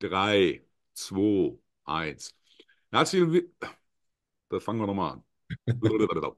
3, 2, 1. Herzlichen Willkommen. Da fangen wir nochmal an.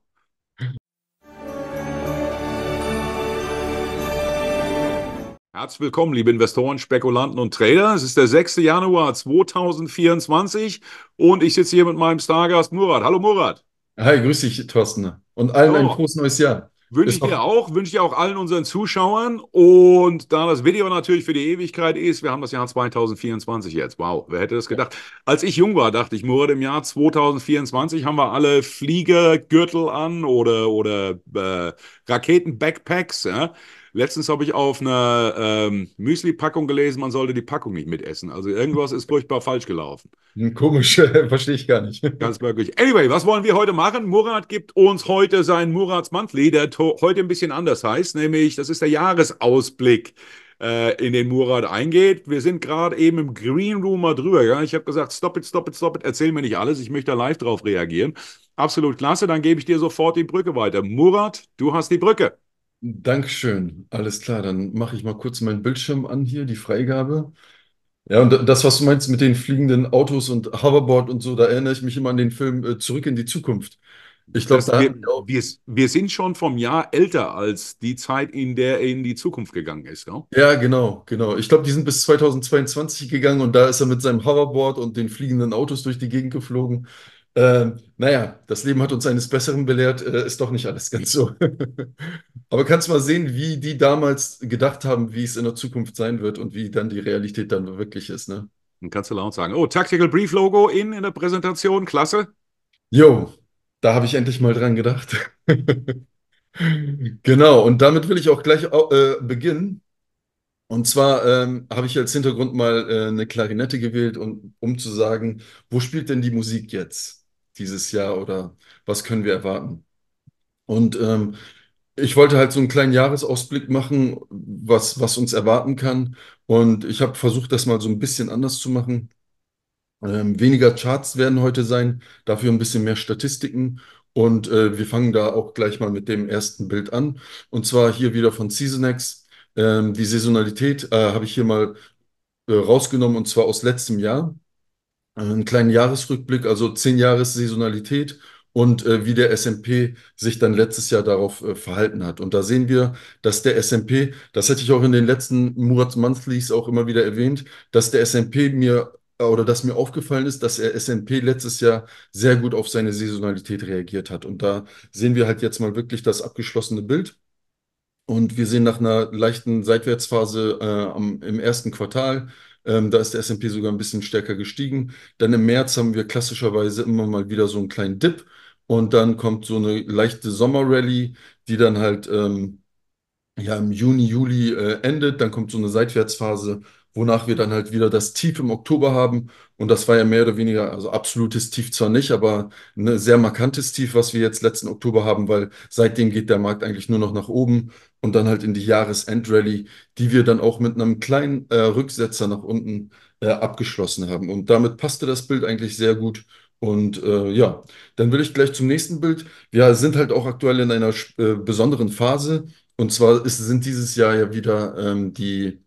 Herzlich willkommen, liebe Investoren, Spekulanten und Trader. Es ist der 6. Januar 2024 und ich sitze hier mit meinem Stargast Murat. Hallo Murat. Hi, grüß dich, Thorsten. Und allen Hallo. ein großes neues Jahr. Wünsche ich dir auch, wünsche ich auch allen unseren Zuschauern. Und da das Video natürlich für die Ewigkeit ist, wir haben das Jahr 2024 jetzt. Wow, wer hätte das gedacht? Als ich jung war, dachte ich, Murat, im Jahr 2024 haben wir alle Fliegergürtel an oder, oder äh, Raketenbackpacks. Ja? Letztens habe ich auf einer ähm, Müsli-Packung gelesen, man sollte die Packung nicht mitessen. Also irgendwas ist furchtbar falsch gelaufen. Hm, komisch, verstehe ich gar nicht. Ganz wirklich. Anyway, was wollen wir heute machen? Murat gibt uns heute seinen Murats Monthly, der heute ein bisschen anders heißt, nämlich das ist der Jahresausblick äh, in den Murat eingeht. Wir sind gerade eben im Green Room mal drüber. Ja? Ich habe gesagt, stop it, stop it, stop it, erzähl mir nicht alles, ich möchte live drauf reagieren. Absolut klasse, dann gebe ich dir sofort die Brücke weiter. Murat, du hast die Brücke. Dankeschön. Alles klar, dann mache ich mal kurz meinen Bildschirm an hier, die Freigabe. Ja, und das, was du meinst mit den fliegenden Autos und Hoverboard und so, da erinnere ich mich immer an den Film äh, Zurück in die Zukunft. Ich glaube, da wir, wir, wir, sind schon vom Jahr älter als die Zeit, in der er in die Zukunft gegangen ist. Gell? Ne? Ja, genau, genau. Ich glaube, die sind bis 2022 gegangen und da ist er mit seinem Hoverboard und den fliegenden Autos durch die Gegend geflogen. Ähm, naja, das Leben hat uns eines Besseren belehrt, äh, ist doch nicht alles ganz so. Aber kannst mal sehen, wie die damals gedacht haben, wie es in der Zukunft sein wird und wie dann die Realität dann wirklich ist. Ne? Dann kannst du laut sagen: Oh, Tactical Brief Logo in, in der Präsentation, klasse. Jo, da habe ich endlich mal dran gedacht. genau, und damit will ich auch gleich äh, beginnen. Und zwar ähm, habe ich als Hintergrund mal äh, eine Klarinette gewählt, um, um zu sagen, wo spielt denn die Musik jetzt? dieses Jahr oder was können wir erwarten? Und ähm, ich wollte halt so einen kleinen Jahresausblick machen, was, was uns erwarten kann. Und ich habe versucht, das mal so ein bisschen anders zu machen. Ähm, weniger Charts werden heute sein, dafür ein bisschen mehr Statistiken. Und äh, wir fangen da auch gleich mal mit dem ersten Bild an. Und zwar hier wieder von Seasonex. Ähm, die Saisonalität äh, habe ich hier mal äh, rausgenommen und zwar aus letztem Jahr einen kleinen Jahresrückblick, also zehn Jahres Saisonalität und äh, wie der S&P sich dann letztes Jahr darauf äh, verhalten hat. Und da sehen wir, dass der S&P, das hätte ich auch in den letzten Murats Monthlies auch immer wieder erwähnt, dass der S&P mir oder dass mir aufgefallen ist, dass der S&P letztes Jahr sehr gut auf seine Saisonalität reagiert hat. Und da sehen wir halt jetzt mal wirklich das abgeschlossene Bild. Und wir sehen nach einer leichten Seitwärtsphase äh, am, im ersten Quartal ähm, da ist der S&P sogar ein bisschen stärker gestiegen. Dann im März haben wir klassischerweise immer mal wieder so einen kleinen Dip und dann kommt so eine leichte Sommerrallye, die dann halt ähm, ja im Juni, Juli äh, endet. Dann kommt so eine Seitwärtsphase wonach wir dann halt wieder das Tief im Oktober haben. Und das war ja mehr oder weniger, also absolutes Tief zwar nicht, aber ein sehr markantes Tief, was wir jetzt letzten Oktober haben, weil seitdem geht der Markt eigentlich nur noch nach oben und dann halt in die Jahresendrallye, die wir dann auch mit einem kleinen äh, Rücksetzer nach unten äh, abgeschlossen haben. Und damit passte das Bild eigentlich sehr gut. Und äh, ja, dann will ich gleich zum nächsten Bild. Wir sind halt auch aktuell in einer äh, besonderen Phase. Und zwar ist, sind dieses Jahr ja wieder ähm, die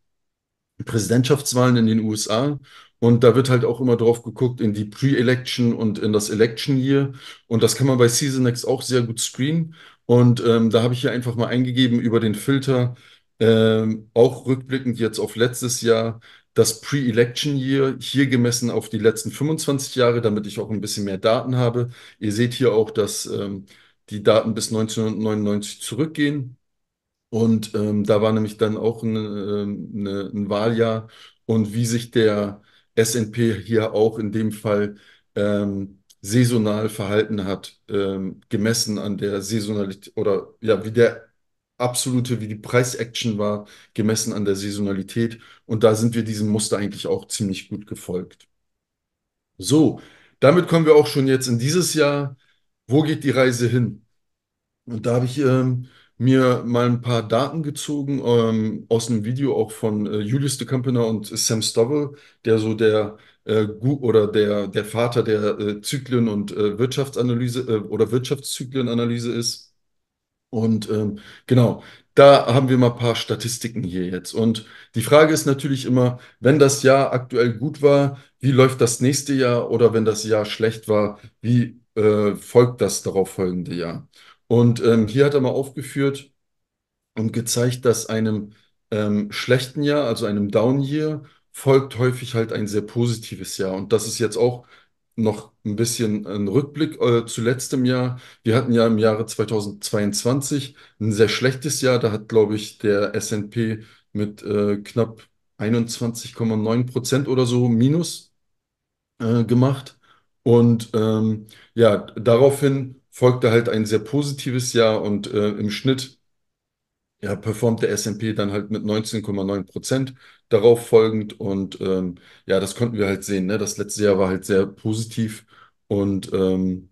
Präsidentschaftswahlen in den USA. Und da wird halt auch immer drauf geguckt in die Pre-Election und in das Election Year. Und das kann man bei Season X auch sehr gut screenen. Und ähm, da habe ich hier einfach mal eingegeben über den Filter, ähm, auch rückblickend jetzt auf letztes Jahr, das Pre-Election Year, hier gemessen auf die letzten 25 Jahre, damit ich auch ein bisschen mehr Daten habe. Ihr seht hier auch, dass ähm, die Daten bis 1999 zurückgehen. Und ähm, da war nämlich dann auch eine, ähm, eine, ein Wahljahr und wie sich der SNP hier auch in dem Fall ähm, saisonal verhalten hat, ähm, gemessen an der Saisonalität oder ja, wie der absolute, wie die Preisaction war, gemessen an der Saisonalität. Und da sind wir diesem Muster eigentlich auch ziemlich gut gefolgt. So, damit kommen wir auch schon jetzt in dieses Jahr. Wo geht die Reise hin? Und da habe ich ähm, mir mal ein paar Daten gezogen ähm, aus einem Video auch von äh, Julius de Kampener und Sam Stovall, der so der äh, Gu- oder der, der Vater der äh, Zyklen- und äh, Wirtschaftsanalyse äh, oder Wirtschaftszyklenanalyse ist. Und ähm, genau, da haben wir mal ein paar Statistiken hier jetzt. Und die Frage ist natürlich immer, wenn das Jahr aktuell gut war, wie läuft das nächste Jahr? Oder wenn das Jahr schlecht war, wie äh, folgt das darauf folgende Jahr? Und ähm, hier hat er mal aufgeführt und gezeigt, dass einem ähm, schlechten Jahr, also einem Down-Year, folgt häufig halt ein sehr positives Jahr. Und das ist jetzt auch noch ein bisschen ein Rückblick äh, zu letztem Jahr. Wir hatten ja im Jahre 2022 ein sehr schlechtes Jahr. Da hat, glaube ich, der S&P mit äh, knapp 21,9 Prozent oder so Minus äh, gemacht. Und ähm, ja, daraufhin folgte halt ein sehr positives Jahr und äh, im Schnitt ja, performt der S&P dann halt mit 19,9 Prozent darauf folgend und ähm, ja, das konnten wir halt sehen. Ne? Das letzte Jahr war halt sehr positiv und ähm,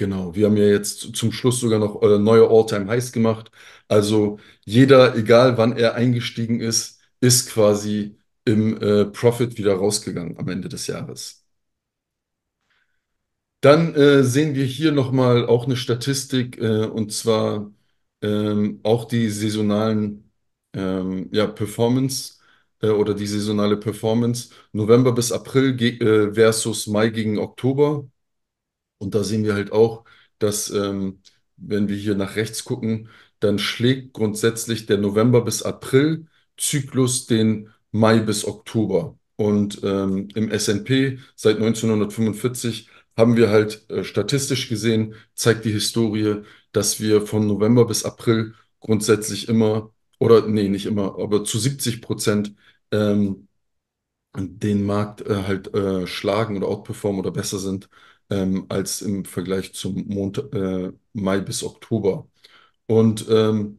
Genau, wir haben ja jetzt zum Schluss sogar noch äh, neue All-Time-Highs gemacht. Also jeder, egal wann er eingestiegen ist, ist quasi im äh, Profit wieder rausgegangen am Ende des Jahres. Dann äh, sehen wir hier nochmal auch eine Statistik, äh, und zwar ähm, auch die saisonalen ähm, ja, Performance äh, oder die saisonale Performance November bis April äh, versus Mai gegen Oktober. Und da sehen wir halt auch, dass ähm, wenn wir hier nach rechts gucken, dann schlägt grundsätzlich der November bis April Zyklus den Mai bis Oktober. Und ähm, im SP seit 1945 haben wir halt äh, statistisch gesehen, zeigt die Historie, dass wir von November bis April grundsätzlich immer, oder nee, nicht immer, aber zu 70 Prozent ähm, den Markt äh, halt äh, schlagen oder outperformen oder besser sind ähm, als im Vergleich zum Mont äh, Mai bis Oktober. Und ähm,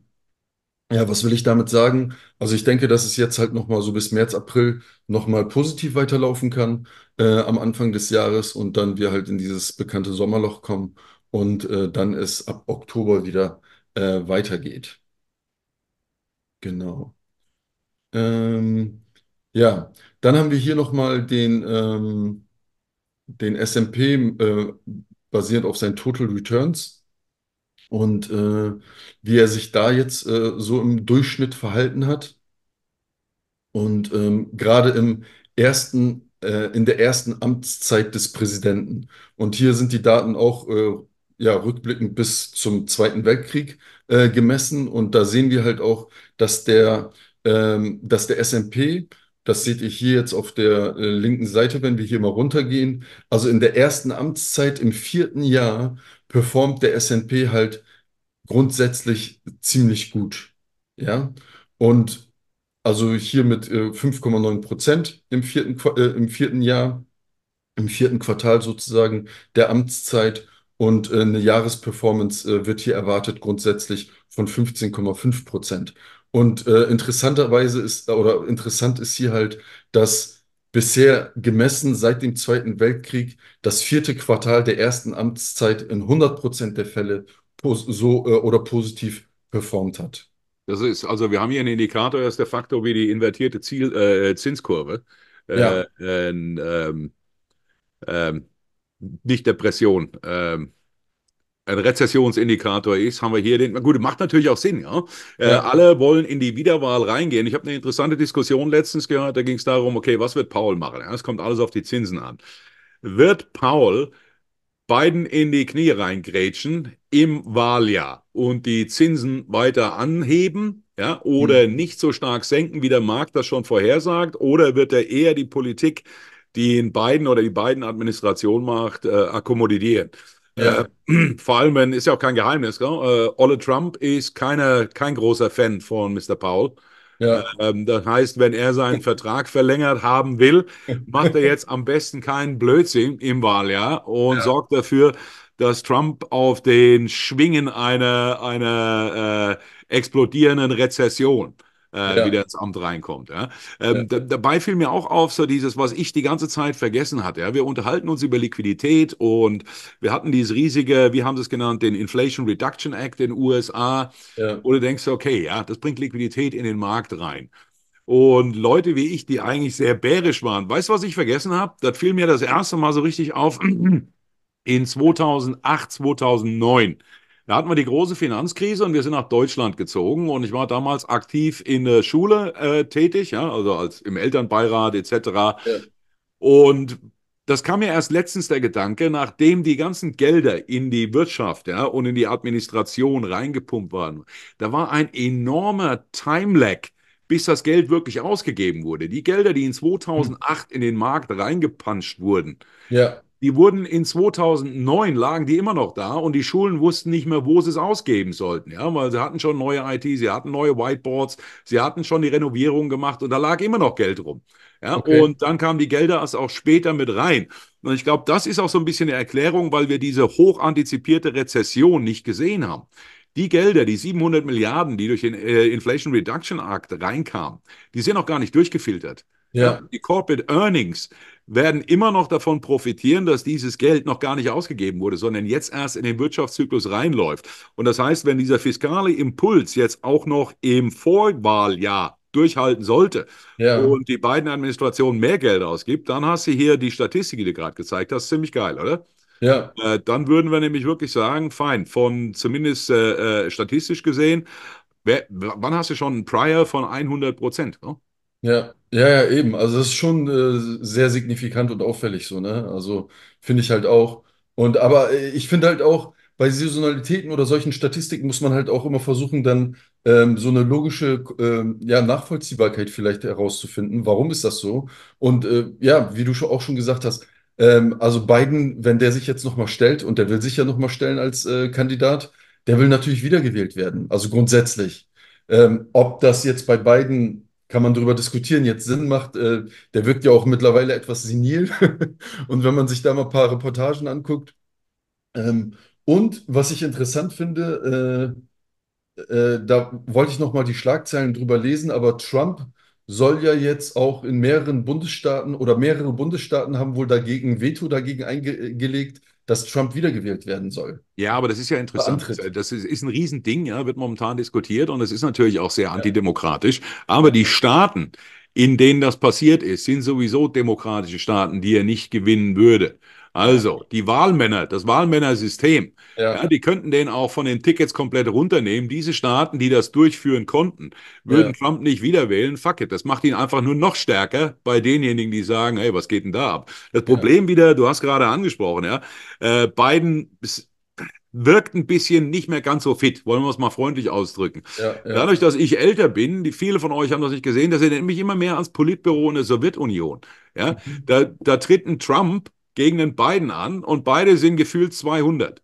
ja, was will ich damit sagen? Also ich denke, dass es jetzt halt nochmal so bis März, April nochmal positiv weiterlaufen kann äh, am Anfang des Jahres und dann wir halt in dieses bekannte Sommerloch kommen und äh, dann es ab Oktober wieder äh, weitergeht. Genau. Ähm, ja, dann haben wir hier nochmal den, ähm, den S&P äh, basierend auf seinen Total Returns. Und äh, wie er sich da jetzt äh, so im Durchschnitt verhalten hat. Und ähm, gerade im ersten, äh, in der ersten Amtszeit des Präsidenten. Und hier sind die Daten auch äh, ja, rückblickend bis zum Zweiten Weltkrieg äh, gemessen. Und da sehen wir halt auch, dass der, ähm, dass der SMP das seht ihr hier jetzt auf der äh, linken Seite, wenn wir hier mal runtergehen. Also in der ersten Amtszeit im vierten Jahr performt der S&P halt grundsätzlich ziemlich gut. Ja, und also hier mit 5,9 äh, Prozent im vierten, äh, im vierten Jahr, im vierten Quartal sozusagen der Amtszeit und äh, eine Jahresperformance äh, wird hier erwartet grundsätzlich von 15,5 Prozent. Und äh, interessanterweise ist, oder interessant ist hier halt, dass bisher gemessen seit dem Zweiten Weltkrieg das vierte Quartal der ersten Amtszeit in 100 Prozent der Fälle so äh, oder positiv performt hat. Das ist, also wir haben hier einen Indikator, das ist der Faktor wie die invertierte Ziel, äh, äh Zinskurve. Äh, ja. Äh, ähm, ähm, nicht Depression. Ähm, ein Rezessionsindikator ist, haben wir hier den. Gut, macht natürlich auch Sinn, ja. Äh, ja. Alle wollen in die Wiederwahl reingehen. Ich habe eine interessante Diskussion letztens gehört, da ging es darum, okay, was wird Paul machen? Es ja, kommt alles auf die Zinsen an. Wird Paul Biden in die Knie reingrätschen im Wahljahr und die Zinsen weiter anheben, ja, oder mhm. nicht so stark senken, wie der Markt das schon vorhersagt, oder wird er eher die Politik, die in Biden oder die Biden-Administration macht, äh, akkommodieren? Ja. Äh, vor allem, wenn, ist ja auch kein Geheimnis, gell? Äh, Olle Trump ist keine, kein großer Fan von Mr. Paul. Ja. Ähm, das heißt, wenn er seinen Vertrag verlängert haben will, macht er jetzt am besten keinen Blödsinn im Wahljahr und ja. sorgt dafür, dass Trump auf den Schwingen einer, einer äh, explodierenden Rezession äh, ja. wieder ins Amt reinkommt. Ja. Ähm, ja. Dabei fiel mir auch auf, so dieses, was ich die ganze Zeit vergessen hatte. Ja. Wir unterhalten uns über Liquidität und wir hatten dieses riesige, wie haben sie es genannt, den Inflation Reduction Act in den USA. Ja. Oder denkst du, okay, ja, das bringt Liquidität in den Markt rein. Und Leute wie ich, die eigentlich sehr bärisch waren. Weißt du, was ich vergessen habe? Das fiel mir das erste Mal so richtig auf in 2008, 2009. Da hatten wir die große Finanzkrise und wir sind nach Deutschland gezogen und ich war damals aktiv in der Schule äh, tätig, ja, also als im Elternbeirat etc. Ja. Und das kam mir erst letztens der Gedanke, nachdem die ganzen Gelder in die Wirtschaft ja, und in die Administration reingepumpt waren, da war ein enormer Time-Lag, bis das Geld wirklich ausgegeben wurde. Die Gelder, die in 2008 hm. in den Markt reingepanscht wurden, ja die wurden in 2009 lagen die immer noch da und die Schulen wussten nicht mehr, wo sie es ausgeben sollten, ja, weil sie hatten schon neue IT, sie hatten neue Whiteboards, sie hatten schon die Renovierung gemacht und da lag immer noch Geld rum. Ja, okay. und dann kamen die Gelder erst auch später mit rein. Und ich glaube, das ist auch so ein bisschen eine Erklärung, weil wir diese hoch antizipierte Rezession nicht gesehen haben. Die Gelder, die 700 Milliarden, die durch den äh, Inflation Reduction Act reinkamen, die sind noch gar nicht durchgefiltert. Ja. Ähm, die Corporate Earnings werden immer noch davon profitieren, dass dieses Geld noch gar nicht ausgegeben wurde, sondern jetzt erst in den Wirtschaftszyklus reinläuft. Und das heißt, wenn dieser fiskale Impuls jetzt auch noch im Vorwahljahr durchhalten sollte ja. und die beiden Administrationen mehr Geld ausgibt, dann hast du hier die Statistik, die du gerade gezeigt hast, ziemlich geil, oder? Ja. Äh, dann würden wir nämlich wirklich sagen, fein, von zumindest äh, äh statistisch gesehen, wer, wann hast du schon einen Prior von 100 Prozent? Ne? Ja, ja, ja, eben. Also das ist schon äh, sehr signifikant und auffällig so, ne? Also finde ich halt auch. Und aber äh, ich finde halt auch, bei Saisonalitäten oder solchen Statistiken muss man halt auch immer versuchen, dann ähm, so eine logische ähm, ja, Nachvollziehbarkeit vielleicht herauszufinden. Warum ist das so? Und äh, ja, wie du schon auch schon gesagt hast, ähm, also Biden, wenn der sich jetzt nochmal stellt und der will sich ja nochmal stellen als äh, Kandidat, der will natürlich wiedergewählt werden. Also grundsätzlich. Ähm, ob das jetzt bei Biden kann man darüber diskutieren, jetzt Sinn macht. Äh, der wirkt ja auch mittlerweile etwas senil. und wenn man sich da mal ein paar Reportagen anguckt. Ähm, und was ich interessant finde, äh, äh, da wollte ich nochmal die Schlagzeilen drüber lesen, aber Trump soll ja jetzt auch in mehreren Bundesstaaten oder mehrere Bundesstaaten haben wohl dagegen Veto dagegen eingelegt, äh, dass Trump wiedergewählt werden soll. Ja, aber das ist ja interessant. Das ist, ist ein Riesending, ja, wird momentan diskutiert und es ist natürlich auch sehr antidemokratisch. Aber die Staaten, in denen das passiert ist, sind sowieso demokratische Staaten, die er nicht gewinnen würde. Also, die Wahlmänner, das Wahlmännersystem, ja. ja. die könnten den auch von den Tickets komplett runternehmen. Diese Staaten, die das durchführen konnten, würden ja. Trump nicht wieder wählen. Fuck it. Das macht ihn einfach nur noch stärker bei denjenigen, die sagen, hey, was geht denn da ab? Das Problem ja. wieder, du hast gerade angesprochen, ja, äh, Biden wirkt ein bisschen nicht mehr ganz so fit, wollen wir es mal freundlich ausdrücken. Ja, ja. Dadurch, dass ich älter bin, die, viele von euch haben das nicht gesehen, das erinnert mich immer mehr ans Politbüro in der Sowjetunion. Ja? Mhm. Da, da tritt ein Trump gegen den beiden an und beide sind gefühlt 200.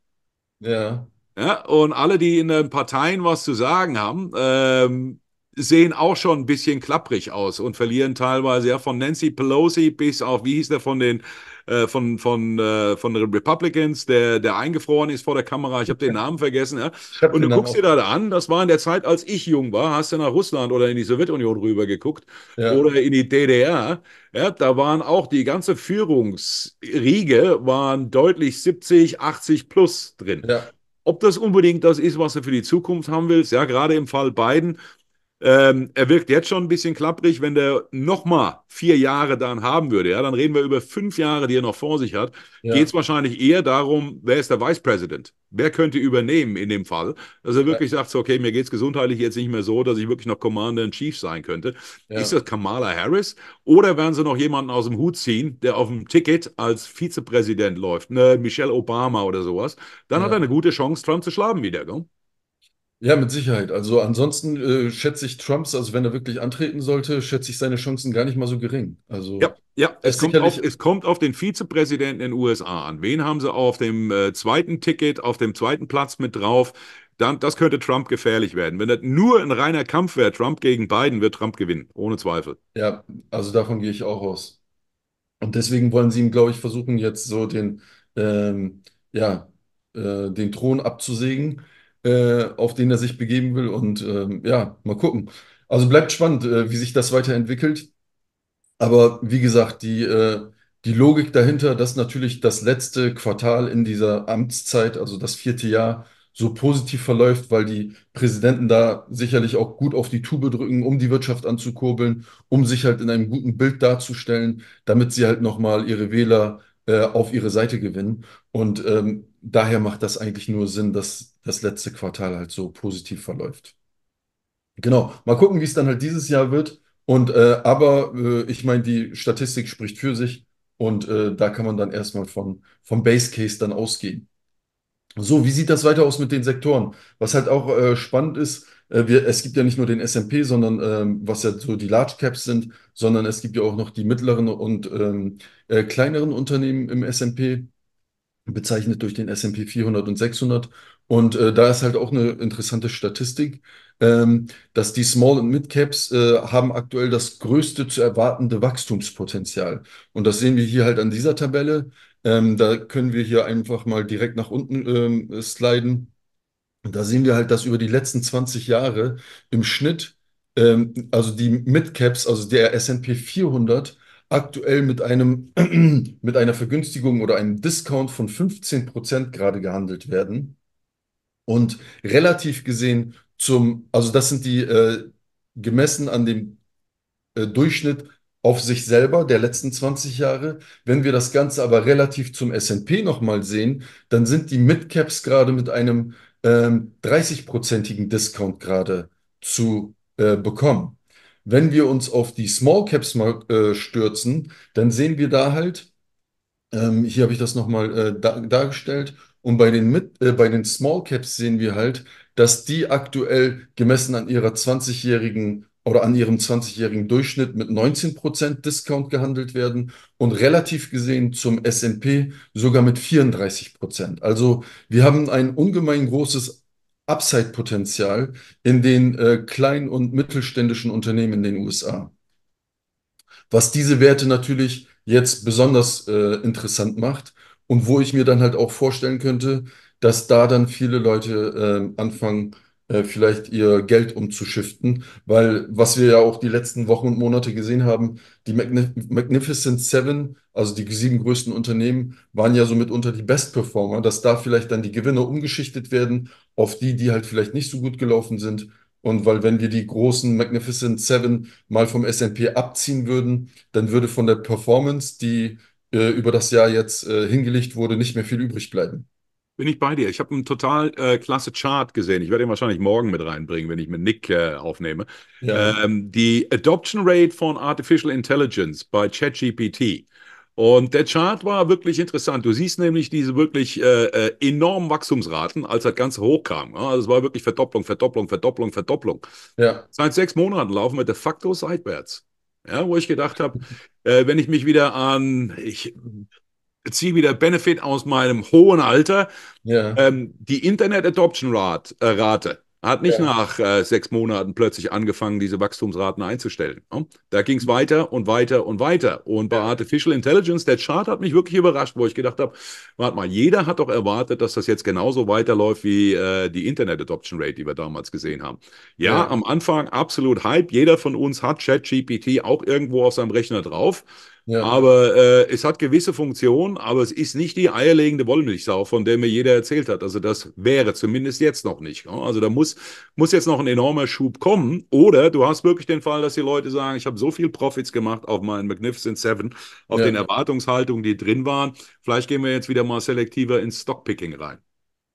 Ja. ja und alle, die in den Parteien was zu sagen haben, ähm, sehen auch schon ein bisschen klapprig aus und verlieren teilweise ja von Nancy Pelosi bis auf, wie hieß der von den äh, von, von, äh, von Republicans, der, der eingefroren ist vor der Kamera. Ich habe den Namen vergessen. Ja? Und du guckst auch. dir da an, das war in der Zeit, als ich jung war, hast du nach Russland oder in die Sowjetunion rüber geguckt ja. oder in die DDR. Ja, da waren auch die ganze Führungsriege waren deutlich 70, 80 plus drin. Ja. Ob das unbedingt das ist, was du für die Zukunft haben willst, ja, gerade im Fall Biden, ähm, er wirkt jetzt schon ein bisschen klapprig, wenn der nochmal vier Jahre dann haben würde. Ja, dann reden wir über fünf Jahre, die er noch vor sich hat. Ja. Geht es wahrscheinlich eher darum, wer ist der Vice President? Wer könnte übernehmen in dem Fall? Dass er wirklich sagt, so, okay, mir geht es gesundheitlich jetzt nicht mehr so, dass ich wirklich noch Commander in Chief sein könnte. Ja. Ist das Kamala Harris? Oder werden sie noch jemanden aus dem Hut ziehen, der auf dem Ticket als Vizepräsident läuft? Ne, Michelle Obama oder sowas. Dann hat er eine gute Chance, Trump zu schlagen wieder. Gell? Ja, mit Sicherheit. Also ansonsten äh, schätze ich Trumps, also wenn er wirklich antreten sollte, schätze ich seine Chancen gar nicht mal so gering. Also ja, ja. Es, kommt auf, es kommt auf den Vizepräsidenten in den USA an. Wen haben sie auf dem äh, zweiten Ticket, auf dem zweiten Platz mit drauf? Dann, das könnte Trump gefährlich werden. Wenn das nur ein reiner Kampf wäre, Trump gegen Biden, wird Trump gewinnen, ohne Zweifel. Ja, also davon gehe ich auch aus. Und deswegen wollen sie ihm, glaube ich, versuchen, jetzt so den, ähm, ja, äh, den Thron abzusägen äh, auf den er sich begeben will. Und ähm, ja, mal gucken. Also bleibt spannend, äh, wie sich das weiterentwickelt. Aber wie gesagt, die, äh, die Logik dahinter, dass natürlich das letzte Quartal in dieser Amtszeit, also das vierte Jahr, so positiv verläuft, weil die Präsidenten da sicherlich auch gut auf die Tube drücken, um die Wirtschaft anzukurbeln, um sich halt in einem guten Bild darzustellen, damit sie halt nochmal ihre Wähler äh, auf ihre Seite gewinnen. Und ähm, daher macht das eigentlich nur Sinn, dass das letzte Quartal halt so positiv verläuft. Genau, mal gucken, wie es dann halt dieses Jahr wird. Und äh, aber äh, ich meine, die Statistik spricht für sich und äh, da kann man dann erstmal von, vom Base Case dann ausgehen. So, wie sieht das weiter aus mit den Sektoren? Was halt auch äh, spannend ist, äh, wir, es gibt ja nicht nur den S&P, sondern ähm, was ja so die Large Caps sind, sondern es gibt ja auch noch die mittleren und ähm, äh, kleineren Unternehmen im S&P, bezeichnet durch den S&P 400 und 600. Und äh, da ist halt auch eine interessante Statistik, ähm, dass die Small- und Mid-Caps äh, haben aktuell das größte zu erwartende Wachstumspotenzial. Und das sehen wir hier halt an dieser Tabelle. Ähm, da können wir hier einfach mal direkt nach unten ähm, sliden. Und da sehen wir halt, dass über die letzten 20 Jahre im Schnitt, ähm, also die Midcaps, also der S&P 400, aktuell mit einem, mit einer Vergünstigung oder einem Discount von 15 Prozent gerade gehandelt werden. Und relativ gesehen zum, also das sind die, äh, gemessen an dem äh, Durchschnitt auf sich selber der letzten 20 Jahre. Wenn wir das Ganze aber relativ zum S&P nochmal sehen, dann sind die Midcaps gerade mit einem 30-prozentigen ähm, Discount gerade zu äh, bekommen. Wenn wir uns auf die Small Caps äh, stürzen, dann sehen wir da halt, ähm, hier habe ich das nochmal äh, da, dargestellt, und bei den, Mit äh, bei den Small Caps sehen wir halt, dass die aktuell gemessen an ihrer 20-jährigen oder an ihrem 20-jährigen Durchschnitt mit 19% Discount gehandelt werden und relativ gesehen zum S&P sogar mit 34%. Also wir haben ein ungemein großes Upside-Potenzial in den äh, kleinen und mittelständischen Unternehmen in den USA. Was diese Werte natürlich jetzt besonders äh, interessant macht und wo ich mir dann halt auch vorstellen könnte, dass da dann viele Leute äh, anfangen, äh, vielleicht ihr Geld umzuschiften, weil was wir ja auch die letzten Wochen und Monate gesehen haben, die Magnif Magnificent Seven, also die sieben größten Unternehmen, waren ja somit unter die Best-Performer, dass da vielleicht dann die Gewinne umgeschichtet werden auf die, die halt vielleicht nicht so gut gelaufen sind. Und weil wenn wir die großen Magnificent Seven mal vom S&P abziehen würden, dann würde von der Performance, die äh, über das Jahr jetzt äh, hingelegt wurde, nicht mehr viel übrig bleiben. Bin ich bei dir. Ich habe einen total äh, klasse Chart gesehen. Ich werde ihn wahrscheinlich morgen mit reinbringen, wenn ich mit Nick äh, aufnehme. Ja. Ähm, die Adoption Rate von Artificial Intelligence bei ChatGPT. Und der Chart war wirklich interessant. Du siehst nämlich diese wirklich äh, äh enormen Wachstumsraten, als das Ganze hochkam. Also es war wirklich Verdopplung, Verdopplung, Verdopplung, Verdopplung. Ja. Seit sechs Monaten laufen wir de facto seitwärts. Ja, wo ich gedacht habe, äh, wenn ich mich wieder an, ich ziehe wieder Benefit aus meinem hohen Alter. Ja. Ähm, die Internet Adoption äh, Rate, äh, hat nicht ja. nach äh, sechs Monaten plötzlich angefangen, diese Wachstumsraten einzustellen. Ne? Da ging es mhm. weiter und weiter und weiter. Und bei ja. Artificial Intelligence, der Chart hat mich wirklich überrascht, wo ich gedacht habe, warte mal, jeder hat doch erwartet, dass das jetzt genauso weiterläuft wie äh, die Internet Adoption Rate, die wir damals gesehen haben. Ja, ja. am Anfang absolut Hype. Jeder von uns hat ChatGPT auch irgendwo auf seinem Rechner drauf. Ja. Aber äh, es hat gewisse Funktionen, aber es ist nicht die eierlegende Wollmilchsau, von der mir jeder erzählt hat. Also das wäre zumindest jetzt noch nicht. Also da muss, muss jetzt noch ein enormer Schub kommen. Oder du hast wirklich den Fall, dass die Leute sagen, ich habe so viel Profits gemacht auf meinen Magnificent Seven, auf ja. den Erwartungshaltungen, die drin waren. Vielleicht gehen wir jetzt wieder mal selektiver ins Stockpicking rein.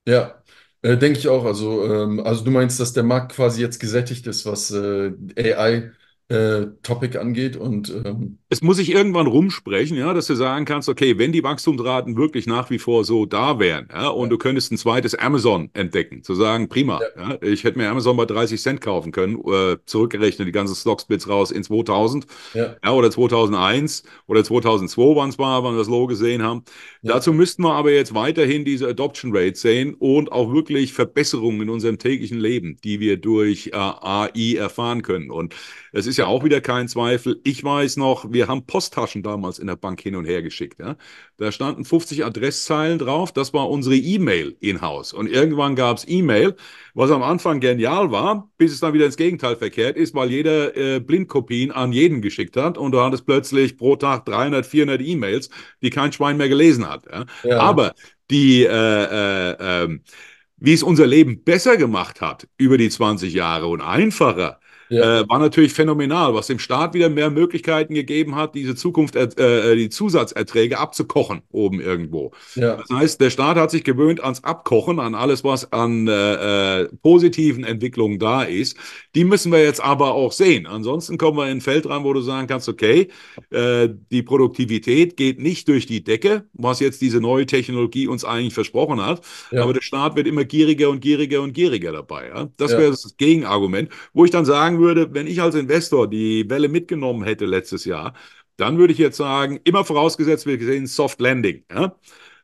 Ja, äh, denke ich auch. Also, ähm, also du meinst, dass der Markt quasi jetzt gesättigt ist, was äh, AI-Topic äh, angeht und ähm es muss sich irgendwann rumsprechen, ja, dass du sagen kannst, okay, wenn die Wachstumsraten wirklich nach wie vor so da wären, ja, und ja. du könntest ein zweites Amazon entdecken, zu sagen, prima, ja. ich hätte mir Amazon bei 30 Cent kaufen können, äh, zurückgerechnet die ganzen Stocksplits raus in 2000, ja. oder 2001 oder 2002 waren es mal, wenn wir das Low gesehen haben. Dazu müssten wir aber jetzt weiterhin diese Adoption Rate sehen und auch wirklich Verbesserungen in unserem täglichen Leben, die wir durch äh, AI erfahren können. Und es ist ja auch wieder kein Zweifel. Ich weiß noch, wir wir haben Posttaschen damals in der Bank hin und her geschickt. Ja? Da standen 50 Adresszeilen drauf. Das war unsere E-Mail in-house. Und irgendwann gab es E-Mail, was am Anfang genial war, bis es dann wieder ins Gegenteil verkehrt ist, weil jeder äh, Blindkopien an jeden geschickt hat. Und du hattest plötzlich pro Tag 300, 400 E-Mails, die kein Schwein mehr gelesen hat. Ja? Ja. Aber die, äh, äh, ähm, wie es unser Leben besser gemacht hat über die 20 Jahre und einfacher, ja. Äh, war natürlich phänomenal, was dem Staat wieder mehr Möglichkeiten gegeben hat, diese Zukunft, äh, äh, die Zusatzerträge abzukochen oben irgendwo. Ja. Das heißt, der Staat hat sich gewöhnt ans Abkochen, an alles, was an äh, äh, positiven Entwicklungen da ist. Die müssen wir jetzt aber auch sehen. Ansonsten kommen wir in ein Feld rein, wo du sagen kannst, okay, äh, die Produktivität geht nicht durch die Decke, was jetzt diese neue Technologie uns eigentlich versprochen hat. Ja. Aber der Staat wird immer gieriger und gieriger und gieriger dabei. Das wäre das Gegenargument, wo ich dann sagen würde, wenn ich als Investor die Welle mitgenommen hätte letztes Jahr, dann würde ich jetzt sagen, immer vorausgesetzt, wir sehen Soft Landing. Ja?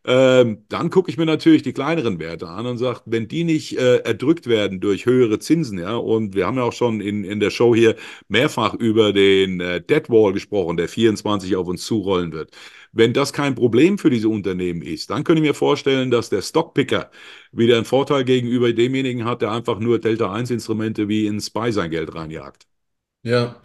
ähm, dann gucke ich mir natürlich die kleineren Werte an und sage, wenn die nicht äh, erdrückt werden durch höhere Zinsen, ja, und wir haben ja auch schon in, in der Show hier mehrfach über den äh, Deadwall gesprochen, der 24 auf uns zurollen wird. Wenn das kein Problem für diese Unternehmen ist, dann könnte ich mir vorstellen, dass der Stockpicker wieder einen Vorteil gegenüber demjenigen hat, der einfach nur Delta-1-Instrumente wie in SPY sein Geld reinjagt. Ja,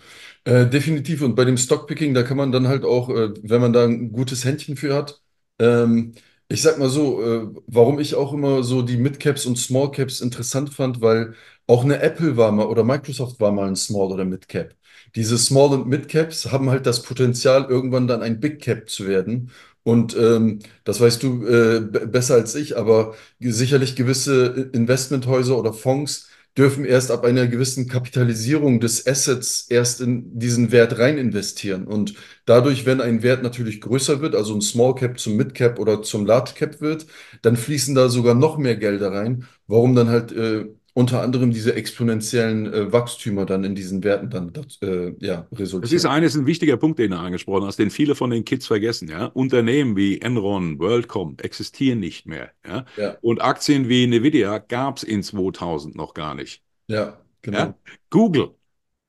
äh, definitiv. Und bei dem Stockpicking, da kann man dann halt auch, äh, wenn man da ein gutes Händchen für hat, ähm, ich sag mal so, äh, warum ich auch immer so die Midcaps und Small Caps interessant fand, weil auch eine Apple war mal oder Microsoft war mal ein Small oder Midcap. Diese Small und Midcaps haben halt das Potenzial, irgendwann dann ein Big Cap zu werden. Und ähm, das weißt du äh, besser als ich, aber sicherlich gewisse äh, Investmenthäuser oder Fonds dürfen erst ab einer gewissen Kapitalisierung des Assets erst in diesen Wert rein investieren. Und dadurch, wenn ein Wert natürlich größer wird, also ein Small Cap zum Mid Cap oder zum Large Cap wird, dann fließen da sogar noch mehr Gelder rein, warum dann halt äh, unter anderem diese exponentiellen äh, Wachstümer dann in diesen Werten dann äh, ja, resultieren. Das ist eines ein wichtiger Punkt, den du angesprochen hast, den viele von den Kids vergessen. Ja? Unternehmen wie Enron, WorldCom existieren nicht mehr. Ja? ja. Und Aktien wie Nvidia gab es in 2000 noch gar nicht. Ja, genau. Ja? Google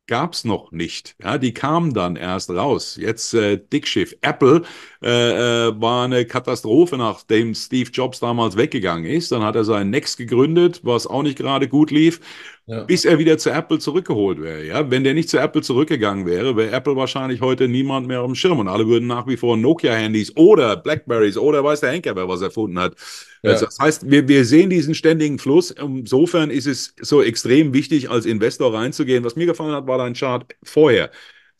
gab es noch nicht. Ja, die kamen dann erst raus. Jetzt äh, Dickschiff. Apple äh, äh, war eine Katastrophe, nachdem Steve Jobs damals weggegangen ist. Dann hat er sein Next gegründet, was auch nicht gerade gut lief ja. bis er wieder zu Apple zurückgeholt wäre. Ja? Wenn der nicht zu Apple zurückgegangen wäre, wäre Apple wahrscheinlich heute niemand mehr am Schirm und alle würden nach wie vor Nokia-Handys oder Blackberries oder weiß der Henker, wer was erfunden hat. Ja. Also das heißt, wir, wir sehen diesen ständigen Fluss. Insofern ist es so extrem wichtig, als Investor reinzugehen. Was mir gefallen hat, war dein Chart vorher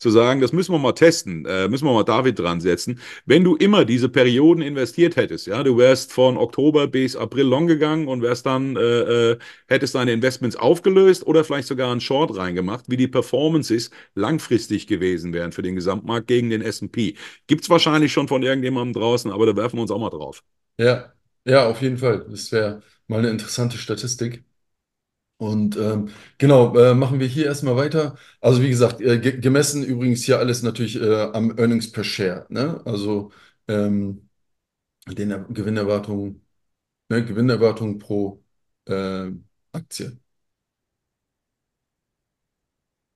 zu sagen, das müssen wir mal testen, äh, müssen wir mal David dran setzen. Wenn du immer diese Perioden investiert hättest, ja, du wärst von Oktober bis April long gegangen und wärst dann, äh, äh hättest deine Investments aufgelöst oder vielleicht sogar einen Short reingemacht, wie die Performances langfristig gewesen wären für den Gesamtmarkt gegen den S&P. Gibt es wahrscheinlich schon von irgendjemandem draußen, aber da werfen wir uns auch mal drauf. Ja, ja, auf jeden Fall. Das wäre mal eine interessante Statistik. Und ähm, genau, äh, machen wir hier erstmal weiter. Also wie gesagt, äh, ge gemessen übrigens hier alles natürlich äh, am Earnings per Share, ne? Also ähm, den er Gewinnerwartungen, ne? Gewinnerwartungen pro äh, Aktie.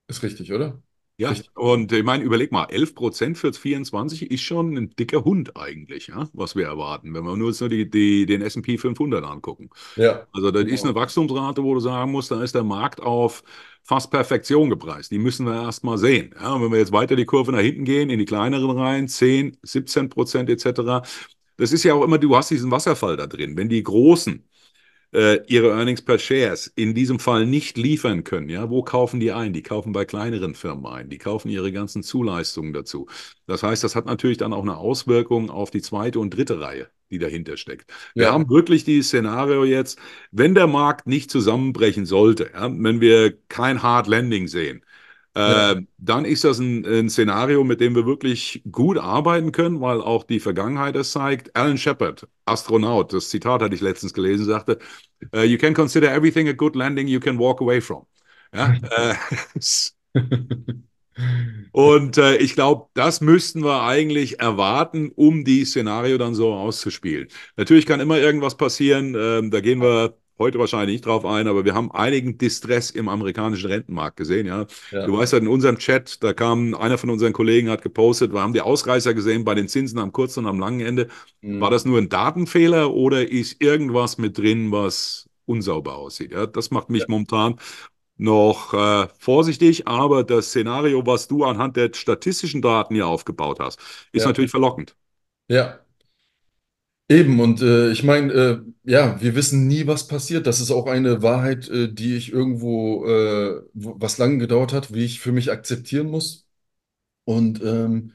Ist richtig, oder? Ja, und ich meine, überleg mal, 11 Prozent für 24 ist schon ein dicker Hund eigentlich, ja, was wir erwarten, wenn wir nur uns nur die, die, den S&P 500 angucken. Ja. Also das genau. ist eine Wachstumsrate, wo du sagen musst, da ist der Markt auf fast Perfektion gepreist. Die müssen wir erst mal sehen. Ja, und wenn wir jetzt weiter die Kurve nach hinten gehen, in die kleineren Reihen, 10, 17 Prozent etc., das ist ja auch immer, du hast diesen Wasserfall da drin. Wenn die Großen äh, ihre Earnings per Shares in diesem Fall nicht liefern können. Ja, wo kaufen die ein? Die kaufen bei kleineren Firmen ein. Die kaufen ihre ganzen Zuleistungen dazu. Das heißt, das hat natürlich dann auch eine Auswirkung auf die zweite und dritte Reihe, die dahinter steckt. Wir ja. haben wirklich dieses Szenario jetzt, wenn der Markt nicht zusammenbrechen sollte, ja, wenn wir kein Hard Landing sehen, äh, ja. dann ist das ein, ein, Szenario, mit dem wir wirklich gut arbeiten können, weil auch die Vergangenheit es zeigt. Alan Shepard, Astronaut, das Zitat hatte ich letztens gelesen, sagte, äh, You can consider everything a good landing you can walk away from. Ja? Äh, und äh, ich glaube, das müssten wir eigentlich erwarten, um die Szenario dann so auszuspielen. Natürlich kann immer irgendwas passieren. Ähm, da gehen wir heute wahrscheinlich nicht drauf ein, aber wir haben einigen Distress im amerikanischen Rentenmarkt gesehen. Ja? ja. Du weißt halt, in unserem Chat, da kam einer von unseren Kollegen, hat gepostet, wir haben die Ausreißer gesehen bei den Zinsen am kurzen und am langen Ende. Mhm. War das nur ein Datenfehler oder ist irgendwas mit drin, was unsauber aussieht? Ja? Das macht mich ja. momentan noch äh, vorsichtig, aber das Szenario, was du anhand der statistischen Daten hier aufgebaut hast, ist natürlich verlockend. Ja, Eben, und äh, ich meine, äh, ja, wir wissen nie, was passiert. Das ist auch eine Wahrheit, äh, die ich irgendwo, äh, was lange gedauert hat, wie ich für mich akzeptieren muss. Und ähm,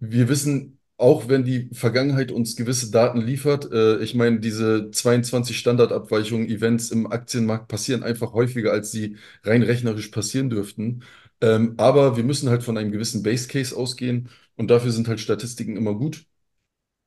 wir wissen, auch wenn die Vergangenheit uns gewisse Daten liefert, äh, ich meine, diese 22 Standardabweichungen, Events im Aktienmarkt passieren einfach häufiger, als sie rein rechnerisch passieren dürften. Ähm, aber wir müssen halt von einem gewissen Base Case ausgehen und dafür sind halt Statistiken immer gut.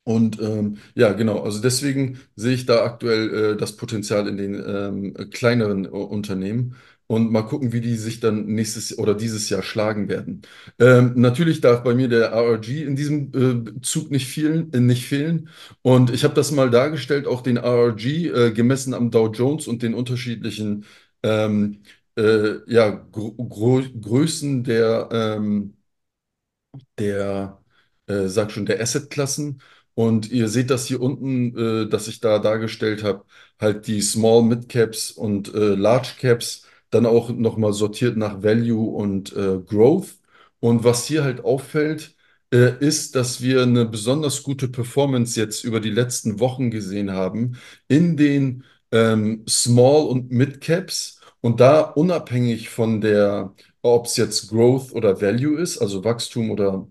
Und ähm, ja, genau, also deswegen sehe ich da aktuell äh, das Potenzial in den ähm, kleineren äh, Unternehmen und mal gucken, wie die sich dann nächstes oder dieses Jahr schlagen werden. Ähm, natürlich darf bei mir der RRG in diesem äh, Zug nicht, fehlen, äh, nicht fehlen. Und ich habe das mal dargestellt, auch den RRG äh, gemessen am Dow Jones und den unterschiedlichen ähm, äh, ja, Größen der, ähm, der äh, sag schon, der Assetklassen und ihr seht das hier unten, äh, dass ich da dargestellt habe, halt die Small Mid Caps und äh, Large Caps, dann auch nochmal sortiert nach Value und äh, Growth. Und was hier halt auffällt, äh, ist, dass wir eine besonders gute Performance jetzt über die letzten Wochen gesehen haben in den ähm, Small und Mid Caps und da unabhängig von der, ob es jetzt Growth oder Value ist, also Wachstum oder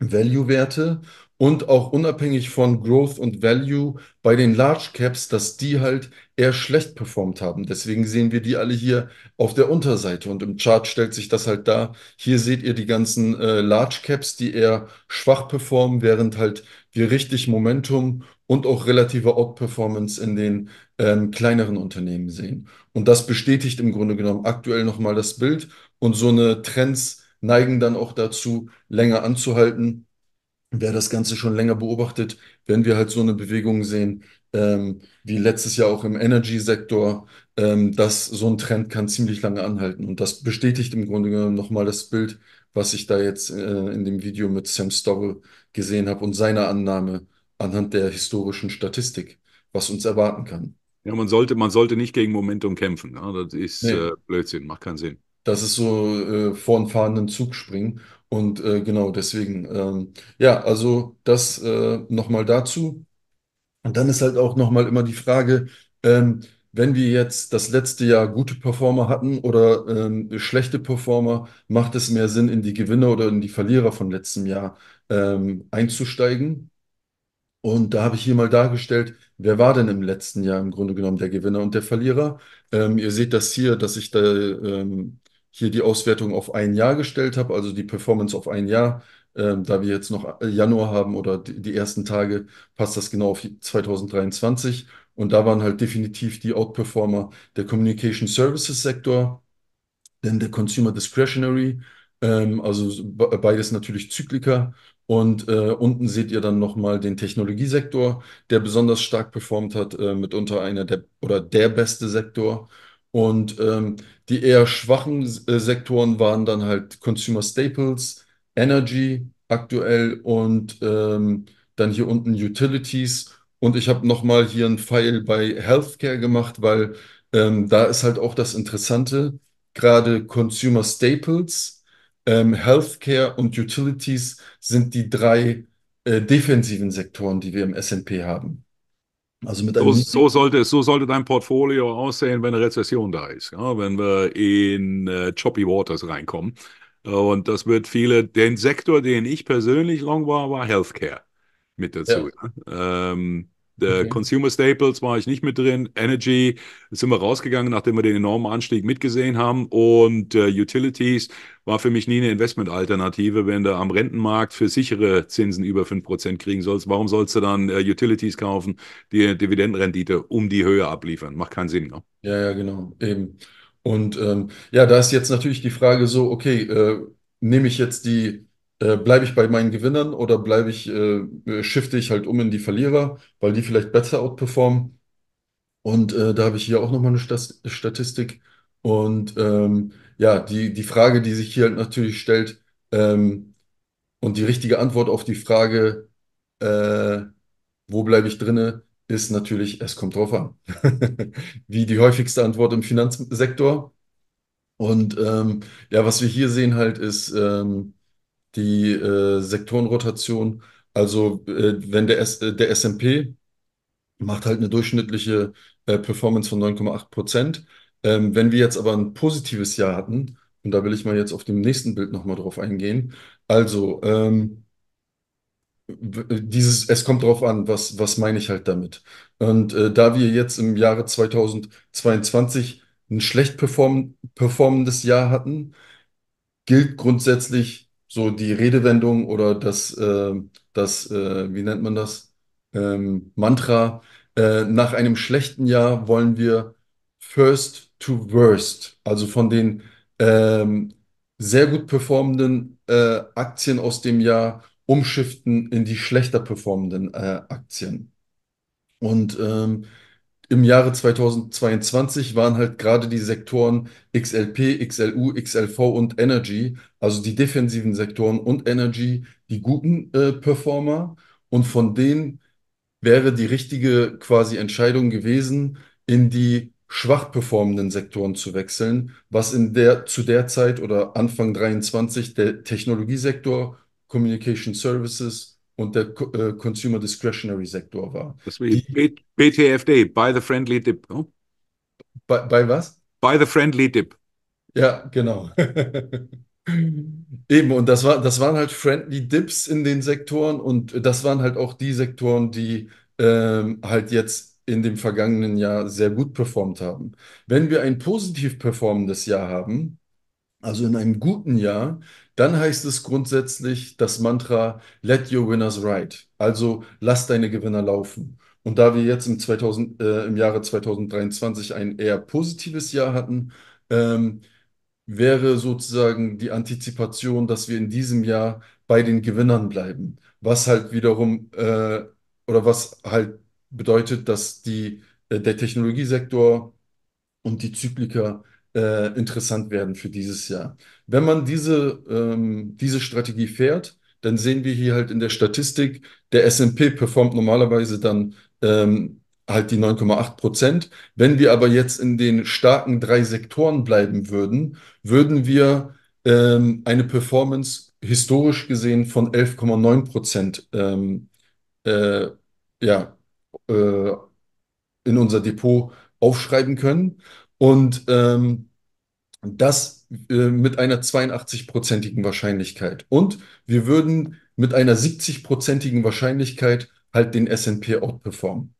Value-Werte und auch unabhängig von Growth und Value bei den Large Caps, dass die halt eher schlecht performt haben. Deswegen sehen wir die alle hier auf der Unterseite und im Chart stellt sich das halt dar. Hier seht ihr die ganzen äh, Large Caps, die eher schwach performen, während halt wir richtig Momentum und auch relative Outperformance in den ähm, kleineren Unternehmen sehen. Und das bestätigt im Grunde genommen aktuell nochmal das Bild und so eine Trends neigen dann auch dazu, länger anzuhalten Wer das Ganze schon länger beobachtet, wenn wir halt so eine Bewegung sehen, ähm, wie letztes Jahr auch im Energy-Sektor, ähm, dass so ein Trend kann ziemlich lange anhalten. Und das bestätigt im Grunde genommen nochmal das Bild, was ich da jetzt äh, in dem Video mit Sam Stowell gesehen habe und seiner Annahme anhand der historischen Statistik, was uns erwarten kann. Ja, man sollte, man sollte nicht gegen Momentum kämpfen. Ne? Das ist nee. äh, Blödsinn, macht keinen Sinn. Das ist so äh, vor einen fahrenden Zug springen. Und äh, genau deswegen, ähm, ja, also das äh, nochmal dazu. Und dann ist halt auch nochmal immer die Frage, ähm, wenn wir jetzt das letzte Jahr gute Performer hatten oder ähm, schlechte Performer, macht es mehr Sinn, in die Gewinner oder in die Verlierer von letztem Jahr ähm, einzusteigen? Und da habe ich hier mal dargestellt, wer war denn im letzten Jahr im Grunde genommen der Gewinner und der Verlierer? Ähm, ihr seht das hier, dass ich da ähm, hier die Auswertung auf ein Jahr gestellt habe, also die Performance auf ein Jahr. Ähm, da wir jetzt noch äh, Januar haben oder die, die ersten Tage, passt das genau auf 2023. Und da waren halt definitiv die Outperformer der Communication Services Sektor, denn der Consumer Discretionary, ähm, also beides natürlich Zykliker. Und äh, unten seht ihr dann nochmal den Technologiesektor, der besonders stark performt hat, äh, mitunter einer der oder der beste Sektor. Und ähm, die eher schwachen äh, Sektoren waren dann halt Consumer Staples, Energy aktuell und ähm, dann hier unten Utilities. Und ich habe nochmal hier einen Pfeil bei Healthcare gemacht, weil ähm, da ist halt auch das Interessante, gerade Consumer Staples, ähm, Healthcare und Utilities sind die drei äh, defensiven Sektoren, die wir im S&P haben. Also mit einem so, so, sollte, so sollte dein Portfolio aussehen, wenn eine Rezession da ist, ja? wenn wir in äh, choppy waters reinkommen. Äh, und das wird viele, den Sektor, den ich persönlich long war, war Healthcare mit dazu. Ja. Ja? Ähm, Okay. Consumer Staples war ich nicht mit drin. Energy sind wir rausgegangen, nachdem wir den enormen Anstieg mitgesehen haben. Und äh, Utilities war für mich nie eine Investmentalternative. Wenn du am Rentenmarkt für sichere Zinsen über 5% kriegen sollst, warum sollst du dann äh, Utilities kaufen, die Dividendenrendite um die Höhe abliefern? Macht keinen Sinn. Ne? Ja, ja, genau. Eben. Und ähm, ja, da ist jetzt natürlich die Frage so, okay, äh, nehme ich jetzt die äh, bleibe ich bei meinen Gewinnern oder bleibe ich, äh, shifte ich halt um in die Verlierer, weil die vielleicht besser outperformen. Und äh, da habe ich hier auch nochmal eine Stas Statistik. Und ähm, ja, die, die Frage, die sich hier halt natürlich stellt, ähm, und die richtige Antwort auf die Frage, äh, wo bleibe ich drinne, ist natürlich, es kommt drauf an. Wie die häufigste Antwort im Finanzsektor. Und ähm, ja, was wir hier sehen halt ist, ähm, die äh, Sektorenrotation. Also äh, wenn der, S äh, der S&P macht halt eine durchschnittliche äh, Performance von 9,8 Prozent. Ähm, wenn wir jetzt aber ein positives Jahr hatten, und da will ich mal jetzt auf dem nächsten Bild nochmal drauf eingehen, also ähm, äh, dieses, es kommt drauf an, was, was meine ich halt damit. Und äh, da wir jetzt im Jahre 2022 ein schlecht perform performendes Jahr hatten, gilt grundsätzlich so die Redewendung oder das, äh, das äh, wie nennt man das, ähm, Mantra, äh, nach einem schlechten Jahr wollen wir first to worst, also von den ähm, sehr gut performenden äh, Aktien aus dem Jahr umschiften in die schlechter performenden äh, Aktien. Und ähm, im Jahre 2022 waren halt gerade die Sektoren XLP, XLU, XLV und Energy, also die defensiven Sektoren und Energy, die guten äh, Performer. Und von denen wäre die richtige quasi Entscheidung gewesen, in die schwach performenden Sektoren zu wechseln, was in der, zu der Zeit oder Anfang 23 der Technologiesektor, Communication Services, und der äh, Consumer Discretionary Sektor war. Deswegen BTFD, Buy the Friendly Dip. Oh? Bei, bei was? Buy the Friendly Dip. Ja, genau. Eben, und das, war, das waren halt Friendly Dips in den Sektoren und das waren halt auch die Sektoren, die ähm, halt jetzt in dem vergangenen Jahr sehr gut performt haben. Wenn wir ein positiv performendes Jahr haben, also in einem guten Jahr, dann heißt es grundsätzlich das Mantra Let your winners ride, also lass deine Gewinner laufen. Und da wir jetzt im, 2000, äh, im Jahre 2023 ein eher positives Jahr hatten, ähm, wäre sozusagen die Antizipation, dass wir in diesem Jahr bei den Gewinnern bleiben, was halt wiederum äh, oder was halt bedeutet, dass die, äh, der Technologiesektor und die Zyklika äh, interessant werden für dieses Jahr. Wenn man diese, ähm, diese Strategie fährt, dann sehen wir hier halt in der Statistik, der S&P performt normalerweise dann ähm, halt die 9,8 Prozent. Wenn wir aber jetzt in den starken drei Sektoren bleiben würden, würden wir ähm, eine Performance historisch gesehen von 11,9 Prozent ähm, äh, ja, äh, in unser Depot aufschreiben können. Und ähm, das äh, mit einer 82-prozentigen Wahrscheinlichkeit. Und wir würden mit einer 70-prozentigen Wahrscheinlichkeit halt den S&P outperformen.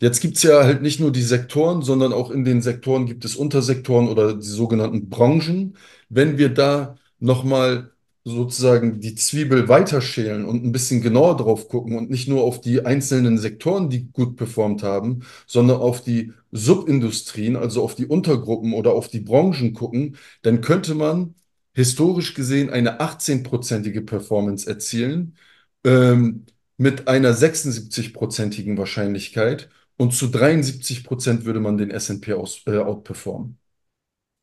Jetzt gibt es ja halt nicht nur die Sektoren, sondern auch in den Sektoren gibt es Untersektoren oder die sogenannten Branchen. Wenn wir da nochmal sozusagen die Zwiebel weiterschälen und ein bisschen genauer drauf gucken und nicht nur auf die einzelnen Sektoren, die gut performt haben, sondern auf die Subindustrien, also auf die Untergruppen oder auf die Branchen gucken, dann könnte man historisch gesehen eine 18-prozentige Performance erzielen ähm, mit einer 76-prozentigen Wahrscheinlichkeit und zu 73 Prozent würde man den S&P äh, outperformen.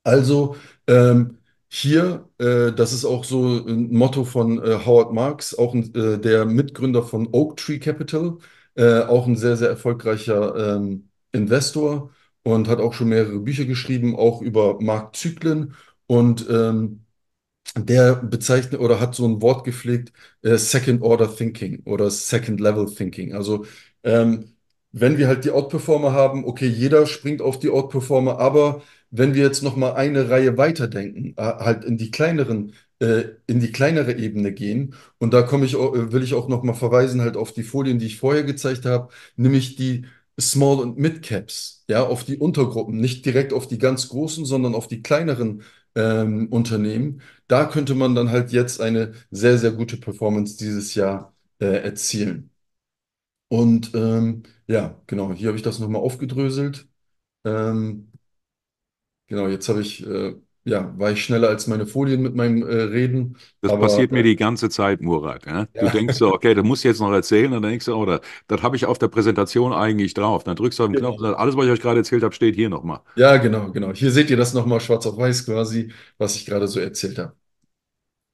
Also ähm, hier, äh, das ist auch so ein Motto von äh, Howard Marks, auch ein, äh, der Mitgründer von Oak Tree Capital, äh, auch ein sehr, sehr erfolgreicher ähm, Investor und hat auch schon mehrere Bücher geschrieben, auch über Marktzyklen. Und ähm, der bezeichnet oder hat so ein Wort gepflegt, äh, Second Order Thinking oder Second Level Thinking. Also ähm, wenn wir halt die Outperformer haben, okay, jeder springt auf die Outperformer, aber wenn wir jetzt nochmal eine Reihe weiterdenken, äh, halt in die kleineren, äh, in die kleinere Ebene gehen, und da komme ich, äh, will ich auch nochmal verweisen halt auf die Folien, die ich vorher gezeigt habe, nämlich die Small- und Mid-Caps, ja, auf die Untergruppen, nicht direkt auf die ganz großen, sondern auf die kleineren ähm, Unternehmen. Da könnte man dann halt jetzt eine sehr, sehr gute Performance dieses Jahr äh, erzielen. Und ähm, ja, genau, hier habe ich das nochmal aufgedröselt. Ähm, genau, jetzt habe ich, äh, ja, war ich schneller als meine Folien mit meinem äh, Reden. Das aber, passiert mir äh, die ganze Zeit, Murat. Ja? Du ja. denkst so, okay, das musst du jetzt noch erzählen. Und dann denkst du, oh, das, das habe ich auf der Präsentation eigentlich drauf. Dann drückst du auf den Knopf und dann, genau. alles, was ich euch gerade erzählt habe, steht hier nochmal. Ja, genau, genau. Hier seht ihr das nochmal schwarz auf weiß quasi, was ich gerade so erzählt habe.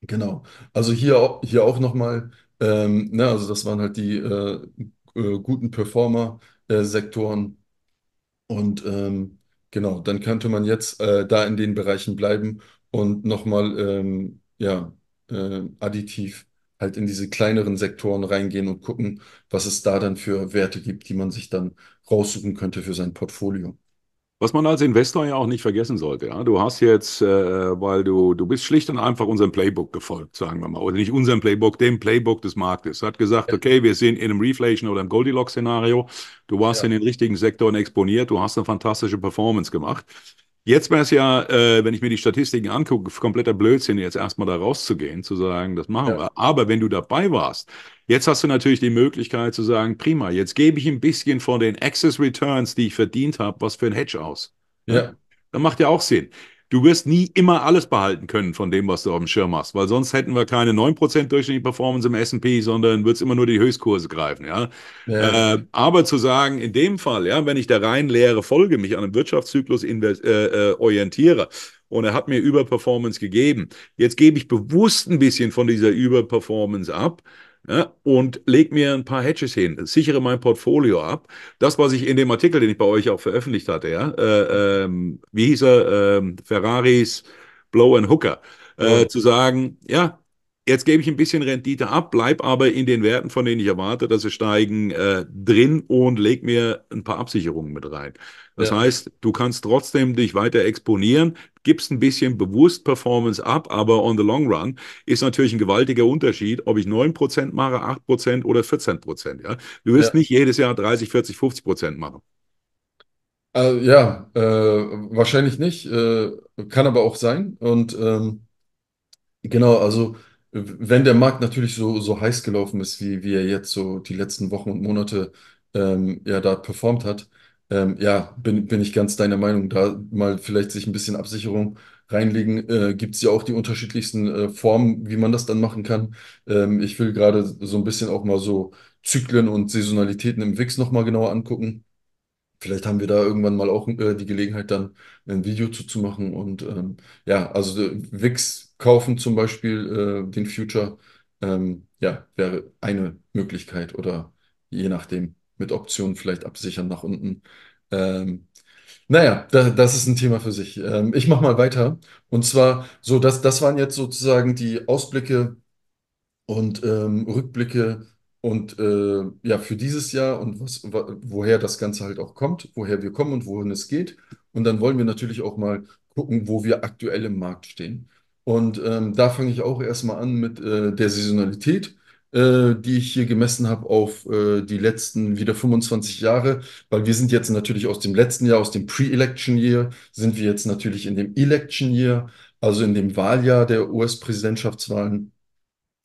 Genau. Also hier, hier auch nochmal, ähm, ne, also das waren halt die äh, äh, guten Performer-Sektoren. Und ähm, genau, dann könnte man jetzt äh, da in den Bereichen bleiben und nochmal ähm, ja, äh, additiv halt in diese kleineren Sektoren reingehen und gucken, was es da dann für Werte gibt, die man sich dann raussuchen könnte für sein Portfolio. Was man als Investor ja auch nicht vergessen sollte. Ja? Du hast jetzt, äh, weil du, du bist schlicht und einfach unserem Playbook gefolgt, sagen wir mal. Oder nicht unserem Playbook, dem Playbook des Marktes. Hat gesagt, okay, wir sind in einem Reflation oder im Goldilocks-Szenario. Du warst ja. in den richtigen Sektoren exponiert. Du hast eine fantastische Performance gemacht. Jetzt wäre es ja, äh, wenn ich mir die Statistiken angucke, kompletter Blödsinn, jetzt erstmal da rauszugehen, zu sagen, das machen ja. wir. Aber wenn du dabei warst, jetzt hast du natürlich die Möglichkeit zu sagen, prima, jetzt gebe ich ein bisschen von den Access Returns, die ich verdient habe, was für ein Hedge aus. Ja. Das macht ja auch Sinn du wirst nie immer alles behalten können von dem, was du auf dem Schirm machst, weil sonst hätten wir keine 9% durchschnittliche Performance im S&P, sondern würdest immer nur die Höchstkurse greifen, ja. ja. Äh, aber zu sagen, in dem Fall, ja, wenn ich der rein leere Folge mich an einem Wirtschaftszyklus äh, äh, orientiere und er hat mir Überperformance gegeben, jetzt gebe ich bewusst ein bisschen von dieser Überperformance ab, ja, und leg mir ein paar Hedges hin, sichere mein Portfolio ab. Das, was ich in dem Artikel, den ich bei euch auch veröffentlicht hatte, ja, äh, ähm, wie hieß er, äh, Ferraris Blow and Hooker, äh, ja. Genau. zu sagen, ja, jetzt gebe ich ein bisschen Rendite ab, bleib aber in den Werten, von denen ich erwarte, dass sie steigen, äh, drin und leg mir ein paar Absicherungen mit rein. Das ja. heißt, du kannst trotzdem dich weiter exponieren, gibst ein bisschen bewusst Performance ab, aber on the long run ist natürlich ein gewaltiger Unterschied, ob ich 9% mache, 8% oder 14%. Ja? Du wirst ja. nicht jedes Jahr 30, 40, 50% machen. Also, ja, äh, wahrscheinlich nicht, äh, kann aber auch sein. Und ähm, genau, also wenn der Markt natürlich so, so heiß gelaufen ist, wie, wie er jetzt so die letzten Wochen und Monate ähm, ja da performt hat, ähm, ja, bin, bin ich ganz deiner Meinung. Da mal vielleicht sich ein bisschen Absicherung reinlegen, äh, gibt es ja auch die unterschiedlichsten äh, Formen, wie man das dann machen kann. Ähm, ich will gerade so ein bisschen auch mal so Zyklen und Saisonalitäten im Wix nochmal genauer angucken. Vielleicht haben wir da irgendwann mal auch äh, die Gelegenheit, dann ein Video zuzumachen. Und ähm, ja, also äh, Wix kaufen zum Beispiel äh, den Future, ähm, ja, wäre eine Möglichkeit oder je nachdem mit Optionen vielleicht absichern nach unten. Ähm, naja, da, das ist ein Thema für sich. Ähm, ich mache mal weiter. Und zwar, so, das, das waren jetzt sozusagen die Ausblicke und ähm, Rückblicke und äh, ja, für dieses Jahr und was, woher das Ganze halt auch kommt, woher wir kommen und wohin es geht. Und dann wollen wir natürlich auch mal gucken, wo wir aktuell im Markt stehen. Und ähm, da fange ich auch erstmal an mit äh, der Saisonalität. Äh, die ich hier gemessen habe auf äh, die letzten wieder 25 Jahre, weil wir sind jetzt natürlich aus dem letzten Jahr, aus dem Pre-Election Year, sind wir jetzt natürlich in dem Election Year, also in dem Wahljahr der US-Präsidentschaftswahlen.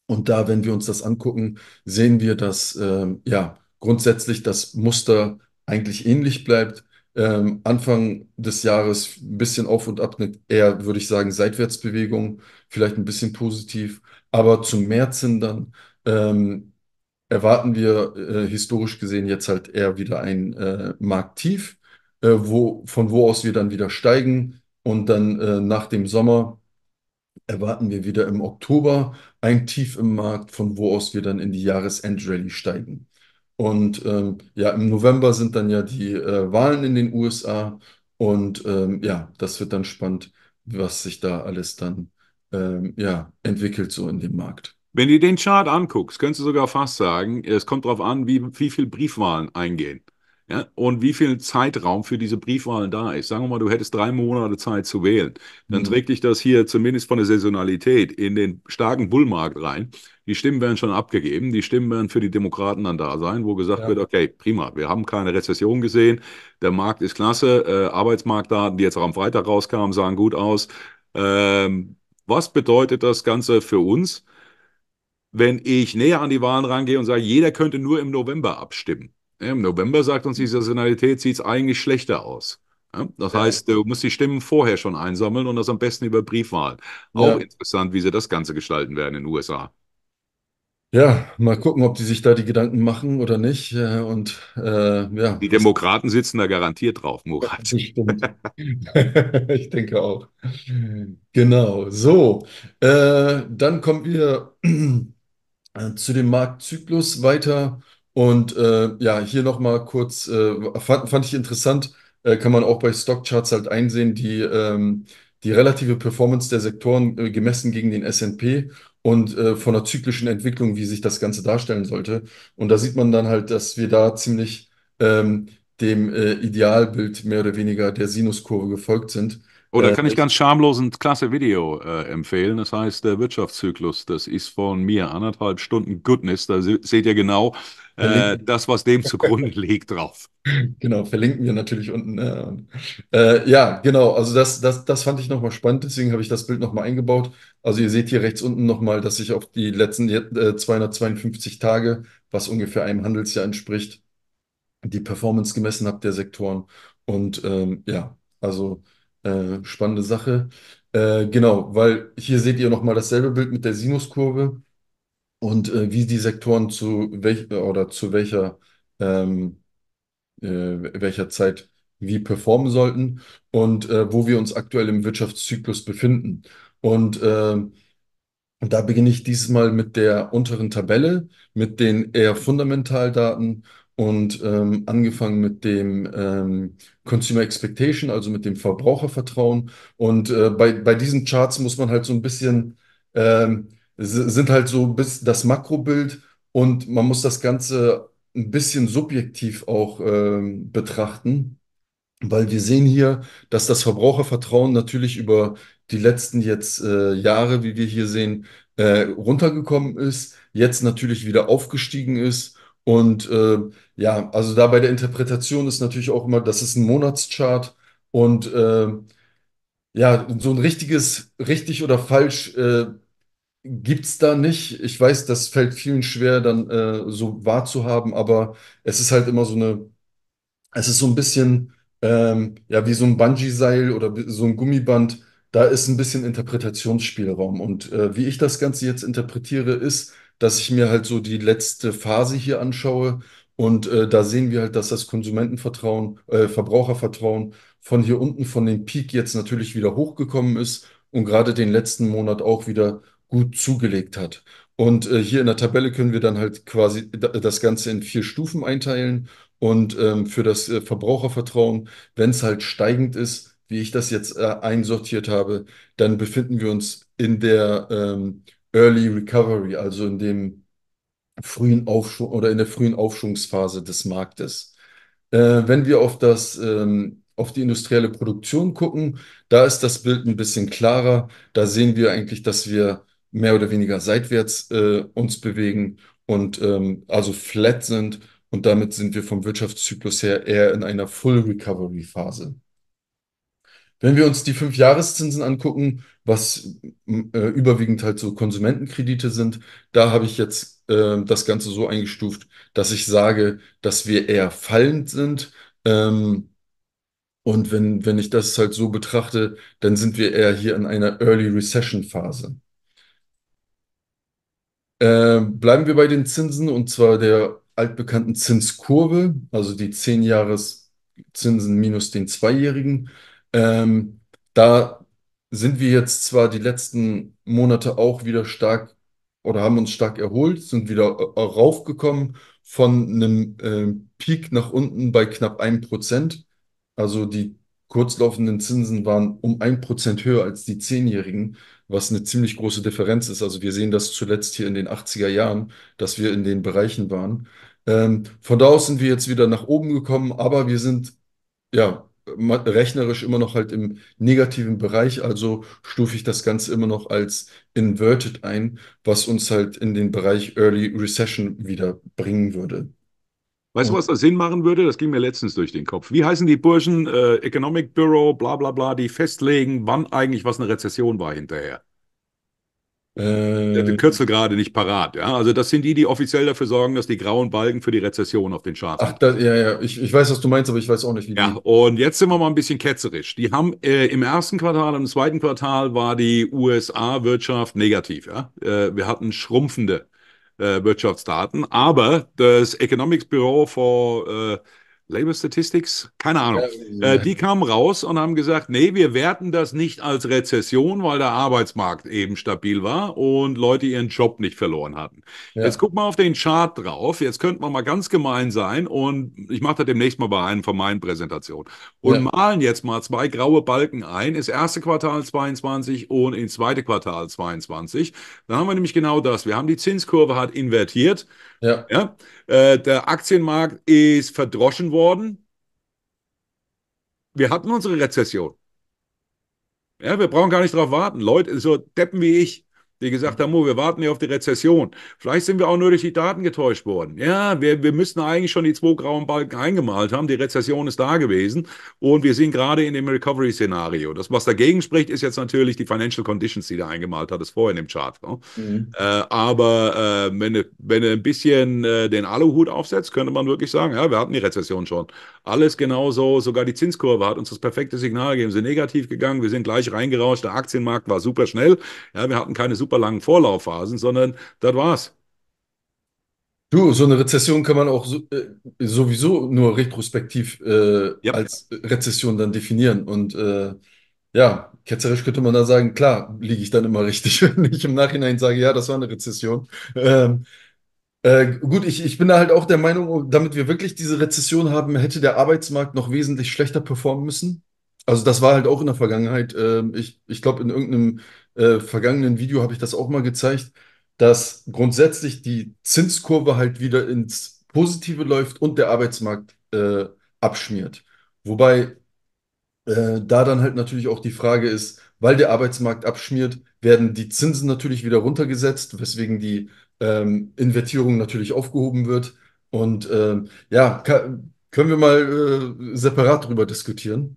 Und da, wenn wir uns das angucken, sehen wir, dass ähm, ja grundsätzlich das Muster eigentlich ähnlich bleibt. Ähm, Anfang des Jahres ein bisschen auf und ab, eher, würde ich sagen, Seitwärtsbewegung, vielleicht ein bisschen positiv. Aber zum März hin dann ähm, erwarten wir äh, historisch gesehen jetzt halt eher wieder ein äh, Markttief, äh, wo, von wo aus wir dann wieder steigen. Und dann äh, nach dem Sommer erwarten wir wieder im Oktober ein Tief im Markt, von wo aus wir dann in die Jahresendrallye steigen. Und ähm, ja, im November sind dann ja die äh, Wahlen in den USA. Und ähm, ja, das wird dann spannend, was sich da alles dann ähm, ja, entwickelt so in dem Markt. Wenn du den Chart anguckst, könntest du sogar fast sagen, es kommt darauf an, wie, wie viel Briefwahlen eingehen. Ja, und wie viel Zeitraum für diese Briefwahlen da ist. Sagen wir mal, du hättest drei Monate Zeit zu wählen. Dann mhm. trägt dich das hier zumindest von der Saisonalität in den starken Bullmarkt rein. Die Stimmen werden schon abgegeben. Die Stimmen werden für die Demokraten dann da sein, wo gesagt ja. wird, okay, prima, wir haben keine Rezession gesehen. Der Markt ist klasse. Äh, Arbeitsmarktdaten, die jetzt auch am Freitag rauskamen, sahen gut aus. Ähm, was bedeutet das Ganze für uns? wenn ich näher an die Wahlen rangehe und sage, jeder könnte nur im November abstimmen. Im November sagt uns die Saisonalität, sieht es eigentlich schlechter aus. Das heißt, du musst die Stimmen vorher schon einsammeln und das am besten über Briefwahlen. Auch ja. interessant, wie sie das Ganze gestalten werden in den USA. Ja, mal gucken, ob die sich da die Gedanken machen oder nicht. Äh, und äh, ja. Die Demokraten sitzen da garantiert drauf, Murat. Stimmt. ich denke auch. Genau. So, äh, dann kommen wir äh, zu dem Marktzyklus weiter. Und äh, ja, hier nochmal kurz, äh, fand, fand ich interessant, äh, kann man auch bei Stockcharts halt einsehen, die, ähm, die relative Performance der Sektoren äh, gemessen gegen den S&P und äh, von der zyklischen Entwicklung, wie sich das Ganze darstellen sollte. Und da sieht man dann halt, dass wir da ziemlich ähm, dem äh, Idealbild mehr oder weniger der Sinuskurve gefolgt sind. Oh, äh, da kann ich ganz schamlos ein klasse Video äh, empfehlen. Das heißt, der Wirtschaftszyklus, das ist von mir anderthalb Stunden Goodness. Da seht ihr genau äh, das, was dem zugrunde liegt, drauf. Genau, verlinken wir natürlich unten. Ne? Äh, ja, genau. Also das, das, das fand ich nochmal spannend. Deswegen habe ich das Bild nochmal eingebaut. Also ihr seht hier rechts unten nochmal, dass ich auf die letzten 252 äh, Tage, was ungefähr einem Handelsjahr entspricht, die Performance gemessen habe der Sektoren. Und ähm, ja, also äh, spannende Sache. Äh, genau, weil hier seht ihr nochmal dasselbe Bild mit der Sinuskurve und äh, wie die Sektoren zu welcher äh, oder zu welcher, ähm, äh, welcher Zeit wie performen sollten und wo wir uns aktuell im Wirtschaftszyklus befinden. Und ähm, da beginne ich diesmal mit der unteren Tabelle, mit den eher Fundamentaldaten und ähm, angefangen mit dem ähm, Consumer Expectation, also mit dem Verbrauchervertrauen. Und äh, bei, bei diesen Charts muss man halt so ein bisschen, ähm, sind halt so bis das Makrobild und man muss das Ganze ein bisschen subjektiv auch ähm, betrachten, weil wir sehen hier, dass das Verbrauchervertrauen natürlich über die letzten jetzt äh, Jahre, wie wir hier sehen, äh, runtergekommen ist, jetzt natürlich wieder aufgestiegen ist und äh, ja, also da bei der Interpretation ist natürlich auch immer, das ist ein Monatschart und äh, ja, so ein richtiges, richtig oder falsch äh, gibt es da nicht. Ich weiß, das fällt vielen schwer, dann äh, so wahrzuhaben, aber es ist halt immer so eine, es ist so ein bisschen ähm, ja, wie so ein Bungee-Seil oder so ein Gummiband. Da ist ein bisschen Interpretationsspielraum. Und äh, wie ich das Ganze jetzt interpretiere, ist, dass ich mir halt so die letzte Phase hier anschaue. Und äh, da sehen wir halt, dass das Konsumentenvertrauen, äh, Verbrauchervertrauen von hier unten, von dem Peak jetzt natürlich wieder hochgekommen ist und gerade den letzten Monat auch wieder gut zugelegt hat. Und äh, hier in der Tabelle können wir dann halt quasi das Ganze in vier Stufen einteilen. Und ähm, für das äh, Verbrauchervertrauen, wenn es halt steigend ist, wie ich das jetzt äh, einsortiert habe, dann befinden wir uns in der ähm, Early Recovery, also in dem frühen Aufschwung oder in der frühen Aufschwungsphase des Marktes. Äh, wenn wir auf das ähm, auf die industrielle Produktion gucken, da ist das Bild ein bisschen klarer. Da sehen wir eigentlich, dass wir mehr oder weniger seitwärts äh, uns bewegen und ähm, also flat sind. Und damit sind wir vom Wirtschaftszyklus her eher in einer Full Recovery Phase. Wenn wir uns die fünf Fünfjahreszinsen angucken, was äh, überwiegend halt so Konsumentenkredite sind, da habe ich jetzt äh, das Ganze so eingestuft, dass ich sage, dass wir eher fallend sind. Ähm, und wenn, wenn ich das halt so betrachte, dann sind wir eher hier in einer Early Recession Phase. Äh, bleiben wir bei den Zinsen und zwar der altbekannten Zinskurve, also die 10 Jahres Zinsen minus den Zweijährigen. Ähm, da sind wir jetzt zwar die letzten Monate auch wieder stark oder haben uns stark erholt, sind wieder äh, raufgekommen von einem äh, Peak nach unten bei knapp 1%. Also die kurzlaufenden Zinsen waren um 1% höher als die zehnjährigen, was eine ziemlich große Differenz ist. Also wir sehen das zuletzt hier in den 80er Jahren, dass wir in den Bereichen waren. Ähm, von da aus sind wir jetzt wieder nach oben gekommen, aber wir sind ja rechnerisch immer noch halt im negativen Bereich, also stufe ich das Ganze immer noch als inverted ein, was uns halt in den Bereich Early Recession wieder bringen würde. Weißt du, was da Sinn machen würde? Das ging mir letztens durch den Kopf. Wie heißen die Burschen, äh, Economic Bureau, bla bla bla, die festlegen, wann eigentlich was eine Rezession war hinterher? Äh, der hatte Kürzel gerade nicht parat. Ja? Also das sind die, die offiziell dafür sorgen, dass die grauen Balken für die Rezession auf den Charts Ach, das, ja, ja. Ich, ich, weiß, was du meinst, aber ich weiß auch nicht, wie ja, die. Und jetzt sind wir mal ein bisschen ketzerisch. Die haben äh, im ersten Quartal und im zweiten Quartal war die USA-Wirtschaft negativ. Ja? Äh, wir hatten schrumpfende äh, Wirtschaftsdaten, aber das Economics Bureau for äh, Labor Statistics, keine Ahnung, ähm, äh, die kamen raus und haben gesagt, nee, wir werten das nicht als Rezession, weil der Arbeitsmarkt eben stabil war und Leute ihren Job nicht verloren hatten. Ja. Jetzt guck mal auf den Chart drauf, jetzt könnten wir mal ganz gemein sein und ich mache das demnächst mal bei einem von meinen Präsentationen und ja. malen jetzt mal zwei graue Balken ein, Ist erste Quartal 22 und ins zweite Quartal 22. Dann haben wir nämlich genau das, wir haben die Zinskurve hat invertiert ja. ja? Äh, der Aktienmarkt ist verdroschen worden. Wir hatten unsere Rezession. Ja, wir brauchen gar nicht drauf warten. Leute, so Deppen wie ich, die gesagt haben, oh, wir warten ja auf die Rezession. Vielleicht sind wir auch nur durch die Daten getäuscht worden. Ja, wir, wir müssen eigentlich schon die zwei grauen Balken eingemalt haben. Die Rezession ist da gewesen und wir sind gerade in dem Recovery-Szenario. Das, was dagegen spricht, ist jetzt natürlich die Financial Conditions, die da eingemalt hat, das in dem Chart. Ne? Mhm. Äh, aber äh, wenn, du, wenn du ein bisschen äh, den Aluhut aufsetzt, könnte man wirklich sagen, ja, wir hatten die Rezession schon. Alles genauso, sogar die Zinskurve hat uns das perfekte Signal gegeben. Wir sind negativ gegangen, wir sind gleich reingerauscht, der Aktienmarkt war super schnell. Ja, wir hatten keine super super langen Vorlaufphasen, sondern das war's. Du, so eine Rezession kann man auch so, äh, sowieso nur retrospektiv äh, ja. als Rezession dann definieren. Und äh, ja, ketzerisch könnte man da sagen, klar, liege ich dann immer richtig, wenn ich im Nachhinein sage, ja, das war eine Rezession. Ähm, äh, gut, ich, ich bin da halt auch der Meinung, oh, damit wir wirklich diese Rezession haben, hätte der Arbeitsmarkt noch wesentlich schlechter performen müssen. Also das war halt auch in der Vergangenheit. Äh, ich ich glaube, in irgendeinem äh, vergangenen Video habe ich das auch mal gezeigt, dass grundsätzlich die Zinskurve halt wieder ins Positive läuft und der Arbeitsmarkt äh, abschmiert. Wobei äh, da dann halt natürlich auch die Frage ist, weil der Arbeitsmarkt abschmiert, werden die Zinsen natürlich wieder runtergesetzt, weswegen die ähm, Invertierung natürlich aufgehoben wird. Und äh, ja, kann, können wir mal äh, separat darüber diskutieren.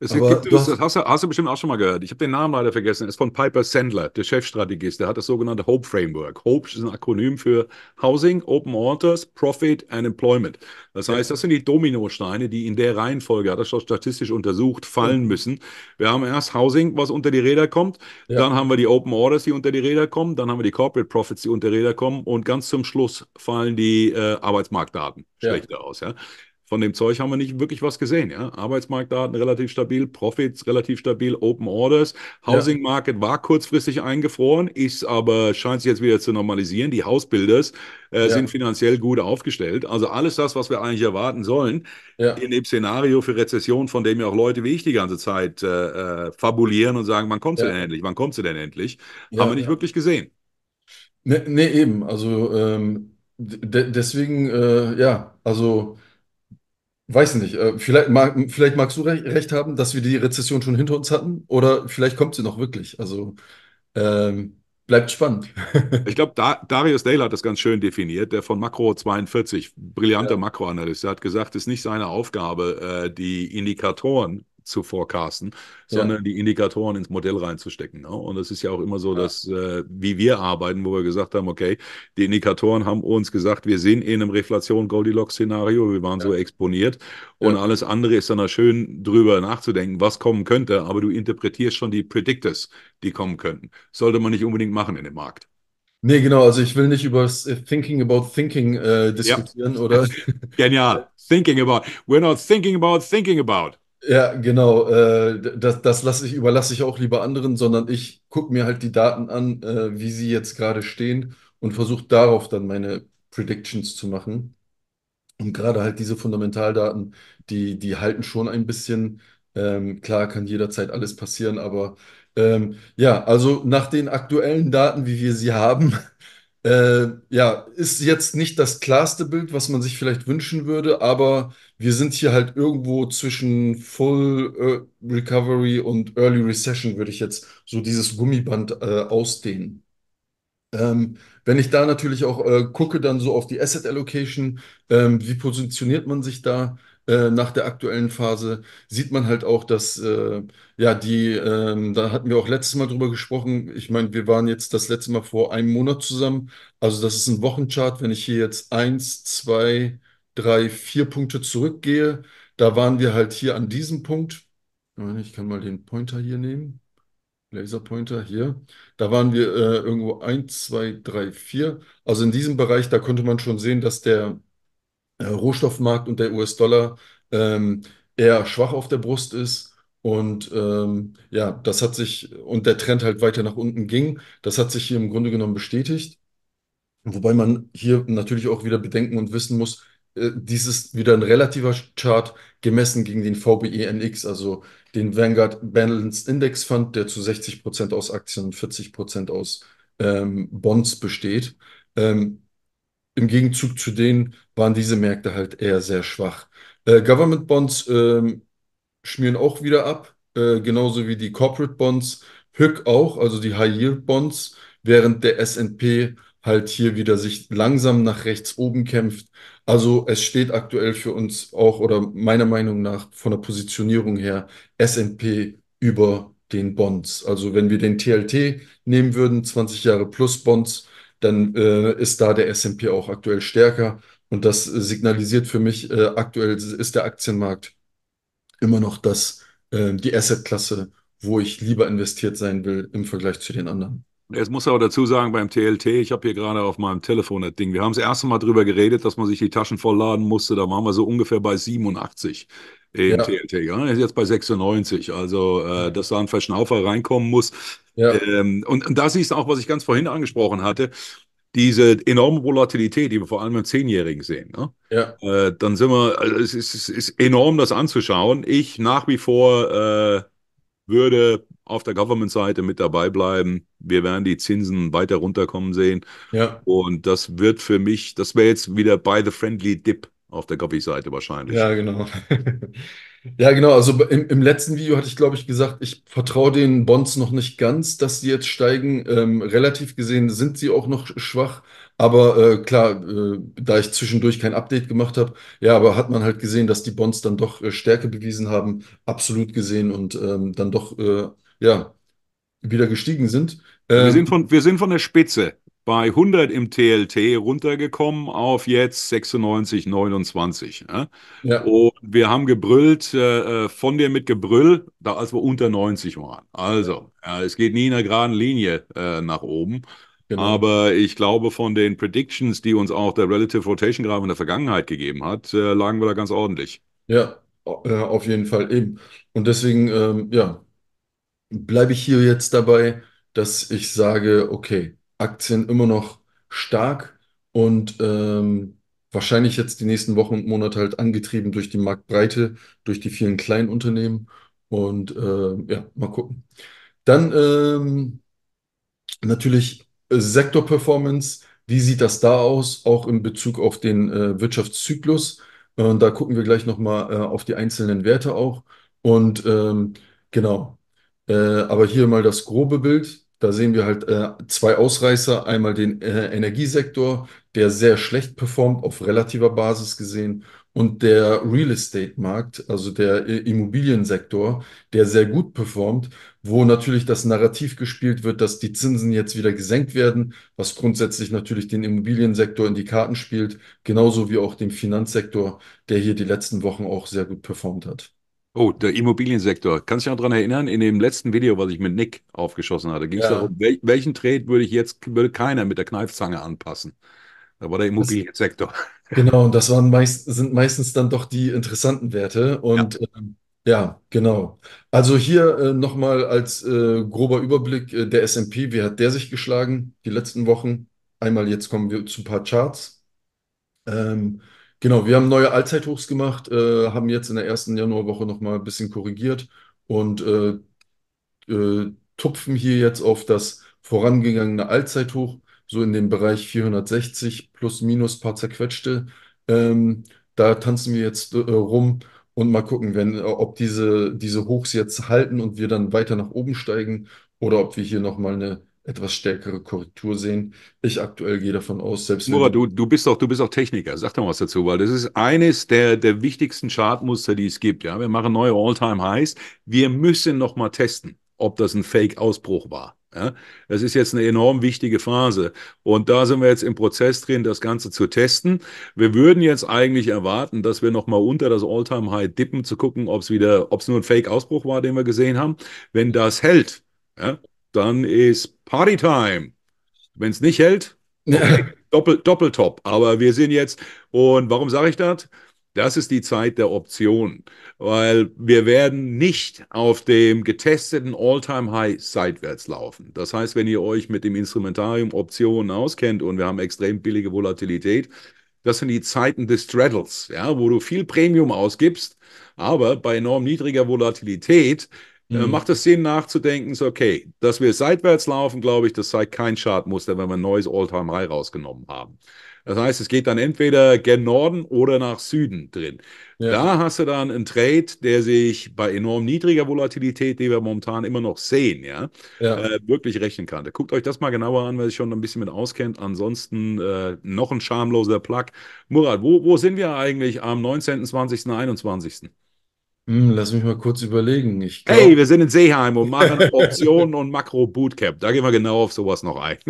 Es aber gibt, das, hast, hast, du bestimmt auch schon mal gehört. Ich habe den Namen leider vergessen. Es ist von Piper Sandler, der Chefstrategist. Der hat das sogenannte Hope Framework. Hope ist ein Akronym für Housing, Open Orders, Profit and Employment. Das heißt, das sind die Dominosteine, die in der Reihenfolge, hat er schon statistisch untersucht, fallen müssen. Wir haben erst Housing, was unter die Räder kommt. Ja. Dann haben wir die Open Orders, die unter die Räder kommen. Dann haben wir die Corporate Profits, die unter die Räder kommen. Und ganz zum Schluss fallen die äh, Arbeitsmarktdaten schlechter ja. aus. Ja? von dem Zeug haben wir nicht wirklich was gesehen. Ja? Arbeitsmarktdaten relativ stabil, Profits relativ stabil, Open Orders, Housing Market war kurzfristig eingefroren, ist aber scheint sich jetzt wieder zu normalisieren. Die Hausbuilders äh, ja. sind finanziell gut aufgestellt. Also alles das, was wir eigentlich erwarten sollen, ja. in dem Szenario für Rezession, von dem ja auch Leute wie ich die ganze Zeit äh, äh fabulieren und sagen, wann kommt sie ja. denn endlich, wann kommt sie denn endlich, haben wir nicht wirklich gesehen. Nee, nee eben. Also ähm, de deswegen, äh, ja, also Weiß nicht. Äh, vielleicht, mag, vielleicht magst du recht, haben, dass wir die Rezession schon hinter uns hatten oder vielleicht kommt sie noch wirklich. Also ähm, bleibt spannend. ich glaube, Darius Dale hat das ganz schön definiert, der von Makro 42, brillanter ja. Makroanalyst, hat gesagt, es ist nicht seine Aufgabe, äh, die Indikatoren zu forecasten, sondern ja. die Indikatoren ins Modell reinzustecken. Ne? Und das ist ja auch immer so, ja. dass äh, wie wir arbeiten, wo wir gesagt haben, okay, die Indikatoren haben uns gesagt, wir sind in einem Reflation-Goldilocks-Szenario, wir waren ja. so exponiert und alles andere ist dann schön drüber nachzudenken, was kommen könnte, aber du interpretierst schon die Predictors, die kommen könnten. Sollte man nicht unbedingt machen in dem Markt. Nee, genau, also ich will nicht über äh, Thinking about Thinking äh, diskutieren, ja. oder? Genial. Thinking about. We're not thinking about thinking about. Ja, genau. Äh, das das lasse ich, überlasse ich auch lieber anderen, sondern ich gucke mir halt die Daten an, äh, wie sie jetzt gerade stehen und versuche darauf dann meine Predictions zu machen. Und gerade halt diese Fundamentaldaten, die, die halten schon ein bisschen. Ähm, klar kann jederzeit alles passieren, aber ähm, ja, also nach den aktuellen Daten, wie wir sie haben, äh, ja, ist jetzt nicht das klarste Bild, was man sich vielleicht wünschen würde, aber wir sind hier halt irgendwo zwischen Full äh, Recovery und Early Recession, würde ich jetzt so dieses Gummiband äh, ausdehnen. Ähm, wenn ich da natürlich auch äh, gucke, dann so auf die Asset Allocation, ähm, wie positioniert man sich da? Äh, nach der aktuellen Phase sieht man halt auch, dass äh, ja die, ähm, da hatten wir auch letztes Mal drüber gesprochen. Ich meine, wir waren jetzt das letzte Mal vor einem Monat zusammen. Also das ist ein Wochenchart. Wenn ich hier jetzt eins, zwei, drei, vier Punkte zurückgehe, da waren wir halt hier an diesem Punkt. Ich kann mal den Pointer hier nehmen. Laserpointer hier. Da waren wir äh, irgendwo 1, 2, 3, 4. Also in diesem Bereich, da konnte man schon sehen, dass der äh, Rohstoffmarkt und der US-Dollar ähm, eher schwach auf der Brust ist. Und ähm, ja, das hat sich, und der Trend halt weiter nach unten ging, das hat sich hier im Grunde genommen bestätigt. Wobei man hier natürlich auch wieder bedenken und wissen muss, äh, dies ist wieder ein relativer Chart gemessen gegen den VBENX, also den Vanguard Balanced Index Fund, der zu 60% Prozent aus Aktien und 40% Prozent aus ähm, Bonds besteht. Ähm, im Gegenzug zu denen waren diese Märkte halt eher sehr schwach. Äh, Government Bonds äh, schmieren auch wieder ab, äh, genauso wie die Corporate Bonds, HYC auch, also die High Yield Bonds, während der S&P halt hier wieder sich langsam nach rechts oben kämpft. Also es steht aktuell für uns auch oder meiner Meinung nach von der Positionierung her S&P über den Bonds. Also wenn wir den TLT nehmen würden, 20 Jahre plus Bonds, dann äh, ist da der S&P auch aktuell stärker. Und das signalisiert für mich, äh, aktuell ist der Aktienmarkt immer noch das, äh, die Assetklasse, wo ich lieber investiert sein will im Vergleich zu den anderen. Jetzt muss aber dazu sagen, beim TLT, ich habe hier gerade auf meinem Telefon das Ding, wir haben das erste Mal darüber geredet, dass man sich die Taschen vollladen musste, da waren wir so ungefähr bei 87 im ja. TLT, ja? ist jetzt bei 96, also äh, dass da ein Verschnaufer reinkommen muss. Ähm, und, und das ist auch, was ich ganz vorhin angesprochen hatte, diese enorme Volatilität, die wir vor allem im Zehnjährigen sehen. Ne? Ja. Äh, dann sind wir, also es ist, es ist enorm, das anzuschauen. Ich nach wie vor äh, würde auf der Government-Seite mit dabei bleiben. Wir werden die Zinsen weiter runterkommen sehen. Ja. Und das wird für mich, das wäre jetzt wieder by the friendly dip auf der Govi-Seite wahrscheinlich. Ja, genau. Ja, genau. Also im, im letzten Video hatte ich, glaube ich, gesagt, ich vertraue den Bonds noch nicht ganz, dass sie jetzt steigen. Ähm, relativ gesehen sind sie auch noch schwach. Aber äh, klar, äh, da ich zwischendurch kein Update gemacht habe, ja, aber hat man halt gesehen, dass die Bonds dann doch äh, Stärke bewiesen haben, absolut gesehen und ähm, dann doch, äh, ja, wieder gestiegen sind. Ähm, wir, sind von, wir sind von der Spitze bei 100 im TLT runtergekommen auf jetzt 96, 29. Ne? Ja. Und wir haben gebrüllt, äh, äh, von dir mit Gebrüll, da, als wir unter 90 waren. Also, ja, es geht nie in einer geraden Linie äh, nach oben. Genau. Aber ich glaube, von den Predictions, die uns auch der Relative Rotation Graph in der Vergangenheit gegeben hat, äh, lagen wir da ganz ordentlich. Ja, auf jeden Fall eben. Und deswegen, ähm, ja, bleibe ich hier jetzt dabei, dass ich sage, okay, Aktien immer noch stark und ähm, wahrscheinlich jetzt die nächsten Wochen und Monate halt angetrieben durch die Marktbreite, durch die vielen kleinen Unternehmen. Und äh, ja, mal gucken. Dann ähm, natürlich Sektorperformance. Wie sieht das da aus, auch in Bezug auf den äh, Wirtschaftszyklus? Und da gucken wir gleich nochmal äh, auf die einzelnen Werte auch. Und ähm, genau, äh, aber hier mal das grobe Bild. Da sehen wir halt äh, zwei Ausreißer. Einmal den äh, Energiesektor, der sehr schlecht performt, auf relativer Basis gesehen. Und der Real Estate-Markt, also der äh, Immobiliensektor, der sehr gut performt, wo natürlich das Narrativ gespielt wird, dass die Zinsen jetzt wieder gesenkt werden, was grundsätzlich natürlich den Immobiliensektor in die Karten spielt, genauso wie auch dem Finanzsektor, der hier die letzten Wochen auch sehr gut performt hat. Oh, der Immobiliensektor. Kannst du dich noch daran erinnern, in dem letzten Video, was ich mit Nick aufgeschossen hatte, ging es ja. darum, wel welchen Trade würde ich jetzt, würde keiner mit der Kneifzange anpassen. Da war der Immobiliensektor. Das, genau, und das waren meist, sind meistens dann doch die interessanten Werte. Und ja, ähm, ja genau. Also hier äh, nochmal als äh, grober Überblick äh, der SP, wie hat der sich geschlagen die letzten Wochen? Einmal jetzt kommen wir zu ein paar Charts. Ähm, Genau, wir haben neue Allzeithochs gemacht, äh, haben jetzt in der ersten Januarwoche nochmal ein bisschen korrigiert und äh, äh, tupfen hier jetzt auf das vorangegangene Allzeithoch, so in dem Bereich 460 plus minus paar zerquetschte. Ähm, da tanzen wir jetzt äh, rum und mal gucken, wenn, äh, ob diese, diese Hochs jetzt halten und wir dann weiter nach oben steigen oder ob wir hier nochmal eine etwas stärkere Korrektur sehen. Ich aktuell gehe davon aus, selbst Murat, du, du bist auch du bist auch Techniker, sag doch mal was dazu, weil das ist eines der der wichtigsten Chartmuster, die es gibt, ja. Wir machen neue Alltime Highs. Wir müssen noch mal testen, ob das ein Fake Ausbruch war. Ja, das ist jetzt eine enorm wichtige Phase. Und da sind wir jetzt im Prozess drin, das Ganze zu testen. Wir würden jetzt eigentlich erwarten, dass wir nochmal unter das Alltime high dippen, zu gucken, ob es wieder, ob es nur ein Fake-Ausbruch war, den wir gesehen haben. Wenn das hält, ja, dann ist Partytime. Wenn es nicht hält, okay, doppel, doppeltop. Aber wir sind jetzt, und warum sage ich das? Das ist die Zeit der Optionen, weil wir werden nicht auf dem getesteten All-Time-High seitwärts laufen. Das heißt, wenn ihr euch mit dem Instrumentarium Optionen auskennt und wir haben extrem billige Volatilität, das sind die Zeiten des Straddles, ja, wo du viel Premium ausgibst, aber bei enorm niedriger Volatilität äh, mhm. Äh, macht es Sinn nachzudenken, so okay, dass wir seitwärts laufen, glaube ich, das zeigt kein Chartmuster, wenn wir ein neues All-Time High rausgenommen haben. Das heißt, es geht dann entweder gen Norden oder nach Süden drin. Ja. Da hast du dann einen Trade, der sich bei enorm niedriger Volatilität, die wir momentan immer noch sehen, ja, ja. Äh, wirklich rechnen kann. Da guckt euch das mal genauer an, wer sich schon ein bisschen mit auskennt. Ansonsten äh, noch ein schamloser Plug. Murat, wo, wo sind wir eigentlich am 19., 20., 21.? Hm, lass mich mal kurz überlegen. Ich glaub... Hey, wir sind in Seeheim und machen Optionen und Makro-Bootcamp. Da gehen wir genau auf sowas noch ein.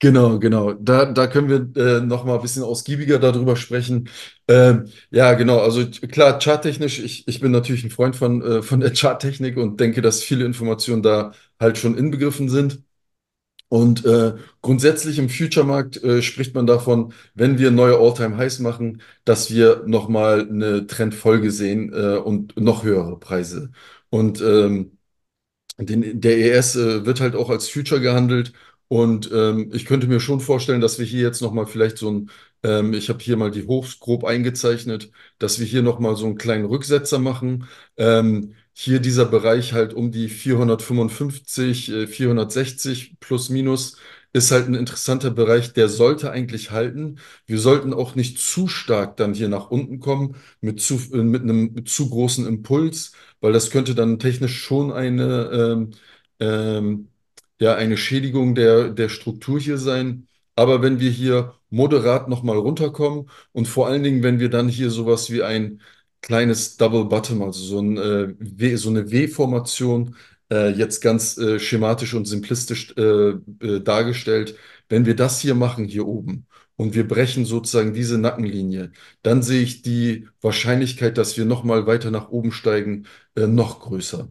Genau, genau. Da, da können wir äh, noch mal ein bisschen ausgiebiger darüber sprechen. Ähm, ja, genau. Also klar, charttechnisch, ich, ich bin natürlich ein Freund von, äh, von der Charttechnik und denke, dass viele Informationen da halt schon inbegriffen sind. Und äh, grundsätzlich im Future-Markt äh, spricht man davon, wenn wir neue All-Time-Highs machen, dass wir nochmal eine Trendfolge sehen äh, und noch höhere Preise. Und ähm, den, der ES äh, wird halt auch als Future gehandelt. Und ähm, ich könnte mir schon vorstellen, dass wir hier jetzt nochmal vielleicht so ein, ähm, ich habe hier mal die Hochs grob eingezeichnet, dass wir hier nochmal so einen kleinen Rücksetzer machen. Ähm, hier dieser Bereich halt um die 455, 460 äh, plus minus ist halt ein interessanter Bereich, der sollte eigentlich halten. Wir sollten auch nicht zu stark dann hier nach unten kommen mit zu, äh, mit einem mit zu großen Impuls, weil das könnte dann technisch schon eine, ähm, ähm, ja, eine Schädigung der, der Struktur hier sein. Aber wenn wir hier moderat nochmal runterkommen und vor allen Dingen, wenn wir dann hier sowas wie ein kleines Double Bottom, also so, ein, äh, w, so eine W-Formation, äh, jetzt ganz äh, schematisch und simplistisch äh, äh, dargestellt. Wenn wir das hier machen, hier oben, und wir brechen sozusagen diese Nackenlinie, dann sehe ich die Wahrscheinlichkeit, dass wir nochmal weiter nach oben steigen, äh, noch größer.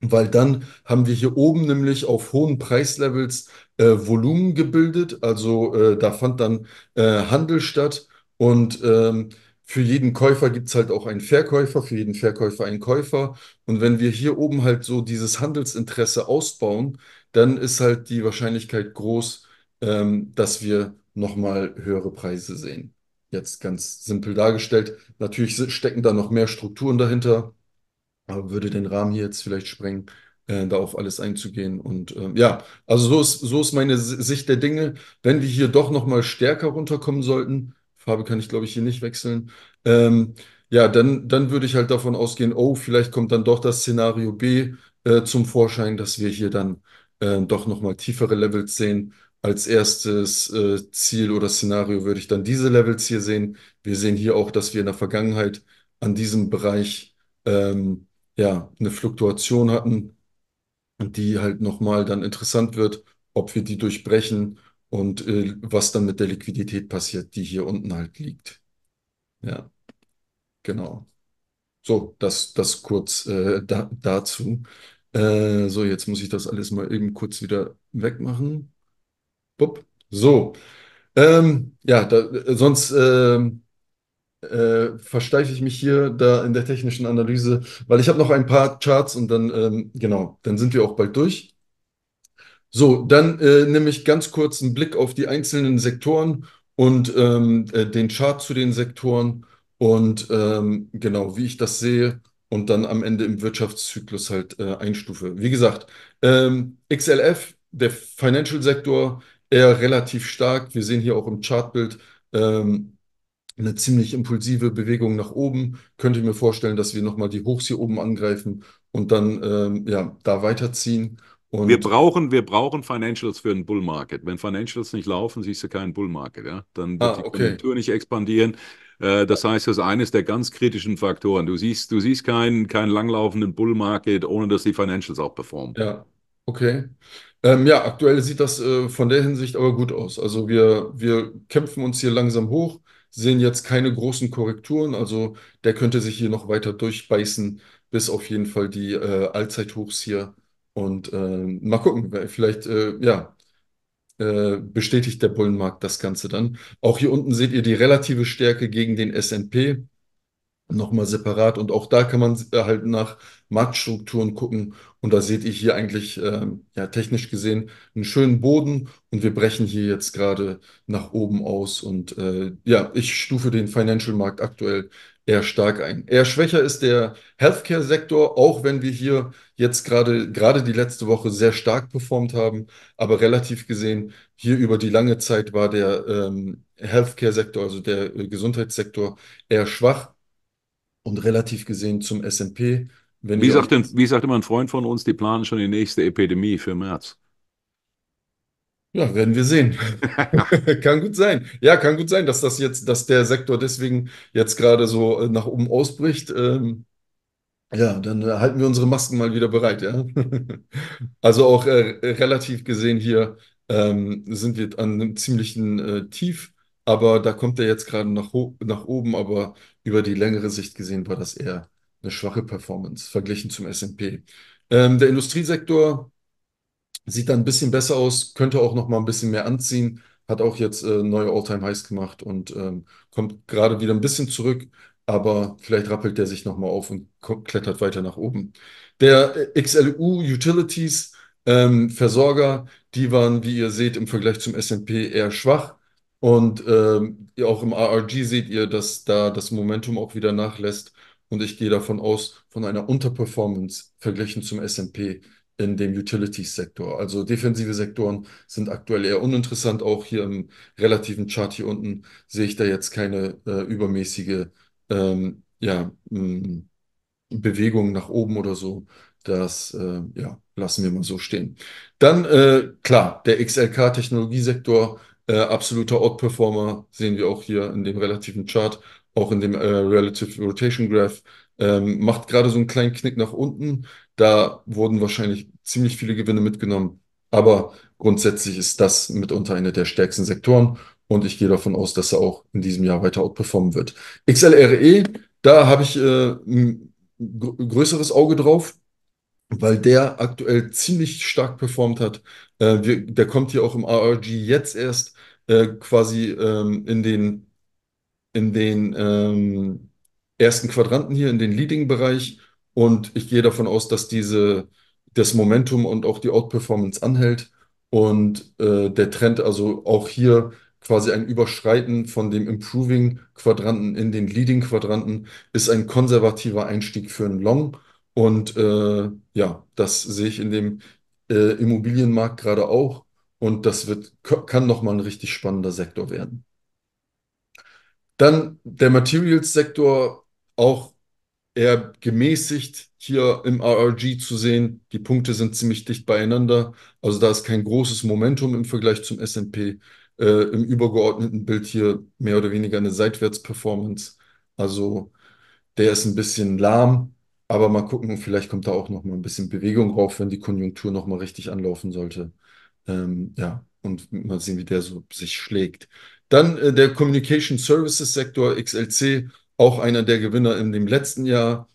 Weil dann haben wir hier oben nämlich auf hohen Preislevels Volumen gebildet, also da fand dann Handel statt und ähm, für jeden Käufer gibt es halt auch einen Verkäufer, für jeden Verkäufer einen Käufer. Und wenn wir hier oben halt so dieses Handelsinteresse ausbauen, dann ist halt die Wahrscheinlichkeit groß, ähm, dass wir nochmal höhere Preise sehen. Jetzt ganz simpel dargestellt. Natürlich stecken da noch mehr Strukturen dahinter, aber würde den Rahmen hier jetzt vielleicht sprengen äh, da auf alles einzugehen. Und ähm, ja, also so ist, so ist meine Sicht der Dinge. Wenn wir hier doch nochmal stärker runterkommen sollten, Farbe kann ich, glaube ich, hier nicht wechseln. Ähm, ja, dann, dann würde ich halt davon ausgehen, oh, vielleicht kommt dann doch das Szenario B äh, zum Vorschein, dass wir hier dann äh, doch nochmal tiefere Levels sehen. Als erstes äh, Ziel oder Szenario würde ich dann diese Levels hier sehen. Wir sehen hier auch, dass wir in der Vergangenheit an diesem Bereich ähm, ja, eine Fluktuation hatten, die halt nochmal dann interessant wird, ob wir die durchbrechen und äh, was dann mit der Liquidität passiert, die hier unten halt liegt. Ja, genau. So, das, das kurz äh, da, dazu. Äh, so, jetzt muss ich das alles mal eben kurz wieder wegmachen. Bupp. So. Ähm, ja, da, äh, sonst ähm, äh, versteife ich mich hier da in der technischen Analyse, weil ich habe noch ein paar Charts und dann, ähm, genau, dann sind wir auch bald durch. So, dann äh, nehme ich ganz kurz einen Blick auf die einzelnen Sektoren und ähm, äh, den Chart zu den Sektoren und ähm, genau, wie ich das sehe und dann am Ende im Wirtschaftszyklus halt äh, einstufe. Wie gesagt, ähm, XLF, der Financial-Sektor, eher relativ stark. Wir sehen hier auch im Chartbild ähm, eine ziemlich impulsive Bewegung nach oben. Könnte ich mir vorstellen, dass wir nochmal die Hochs hier oben angreifen und dann ähm, ja, da weiterziehen. Und wir brauchen, wir brauchen Financials für einen Bull Market. Wenn Financials nicht laufen, siehst du keinen Bull Market. Ja? Dann wird ah, okay. die Konjunktur nicht expandieren. Äh, das heißt, das ist eines der ganz kritischen Faktoren. Du siehst, du siehst keinen, keinen langlaufenden Bull Market, ohne dass die Financials auch performen. Ja, okay. Ähm, ja, aktuell sieht das äh, von der Hinsicht aber gut aus. Also wir, wir kämpfen uns hier langsam hoch, sehen jetzt keine großen Korrekturen. Also der könnte sich hier noch weiter durchbeißen, bis auf jeden Fall die äh, Allzeithochs hier und äh, mal gucken, vielleicht, äh, ja, äh, bestätigt der Bullenmarkt das Ganze dann. Auch hier unten seht ihr die relative Stärke gegen den S&P nochmal separat. Und auch da kann man äh, halt nach Marktstrukturen gucken. Und da seht ihr hier eigentlich, äh, ja, technisch gesehen, einen schönen Boden. Und wir brechen hier jetzt gerade nach oben aus. Und äh, ja, ich stufe den Financial Markt aktuell eher stark ein. Eher schwächer ist der Healthcare-Sektor, auch wenn wir hier jetzt gerade, gerade die letzte Woche sehr stark performt haben. Aber relativ gesehen, hier über die lange Zeit war der ähm, Healthcare-Sektor, also der äh, Gesundheitssektor, eher schwach und relativ gesehen zum S&P. Wie, sagt denn, wie sagt immer ein Freund von uns, die planen schon die nächste Epidemie für März. Ja, werden wir sehen. kann gut sein. Ja, kann gut sein, dass das jetzt, dass der Sektor deswegen jetzt gerade so äh, nach oben ausbricht. Ähm, ja, dann äh, halten wir unsere Masken mal wieder bereit, ja. also auch äh, relativ gesehen hier ähm, sind wir an einem ziemlichen äh, Tief, aber da kommt er jetzt gerade nach, nach oben, aber über die längere Sicht gesehen war das eher eine schwache Performance verglichen zum S&P. Ähm, der Industriesektor Sieht dann ein bisschen besser aus, könnte auch noch mal ein bisschen mehr anziehen. Hat auch jetzt äh, neue All-Time-Highs gemacht und ähm, kommt gerade wieder ein bisschen zurück. Aber vielleicht rappelt der sich noch mal auf und klettert weiter nach oben. Der äh, XLU Utilities ähm, Versorger, die waren, wie ihr seht, im Vergleich zum S&P eher schwach. Und ähm, auch im ARG seht ihr, dass da das Momentum auch wieder nachlässt. Und ich gehe davon aus, von einer Unterperformance verglichen zum S&P in dem Utilities-Sektor. Also defensive Sektoren sind aktuell eher uninteressant. Auch hier im relativen Chart hier unten sehe ich da jetzt keine äh, übermäßige ähm, ja, ähm, Bewegung nach oben oder so. Das äh, ja, lassen wir mal so stehen. Dann, äh, klar, der XLK-Technologiesektor, äh, absoluter Outperformer, sehen wir auch hier in dem relativen Chart, auch in dem äh, Relative Rotation Graph. Ähm, macht gerade so einen kleinen Knick nach unten. Da wurden wahrscheinlich ziemlich viele Gewinne mitgenommen. Aber grundsätzlich ist das mitunter eine der stärksten Sektoren und ich gehe davon aus, dass er auch in diesem Jahr weiter outperformen wird. XLRE, da habe ich äh, ein größeres Auge drauf, weil der aktuell ziemlich stark performt hat. Äh, wir, der kommt hier auch im ARG jetzt erst äh, quasi ähm, in den, in den ähm, ersten Quadranten hier, in den Leading-Bereich und ich gehe davon aus, dass diese, das Momentum und auch die Outperformance anhält und äh, der Trend also auch hier quasi ein Überschreiten von dem Improving Quadranten in den Leading Quadranten ist ein konservativer Einstieg für einen Long. Und äh, ja, das sehe ich in dem äh, Immobilienmarkt gerade auch. Und das wird, kann nochmal ein richtig spannender Sektor werden. Dann der Materials-Sektor, auch eher gemäßigt hier im RRG zu sehen. Die Punkte sind ziemlich dicht beieinander. Also da ist kein großes Momentum im Vergleich zum S&P. Äh, Im übergeordneten Bild hier mehr oder weniger eine Seitwärtsperformance. Also der ist ein bisschen lahm, aber mal gucken, vielleicht kommt da auch noch mal ein bisschen Bewegung rauf, wenn die Konjunktur noch mal richtig anlaufen sollte. Ähm, ja, und mal sehen, wie der so sich schlägt. Dann äh, der Communication Services Sektor XLC auch einer der Gewinner in dem letzten Jahr.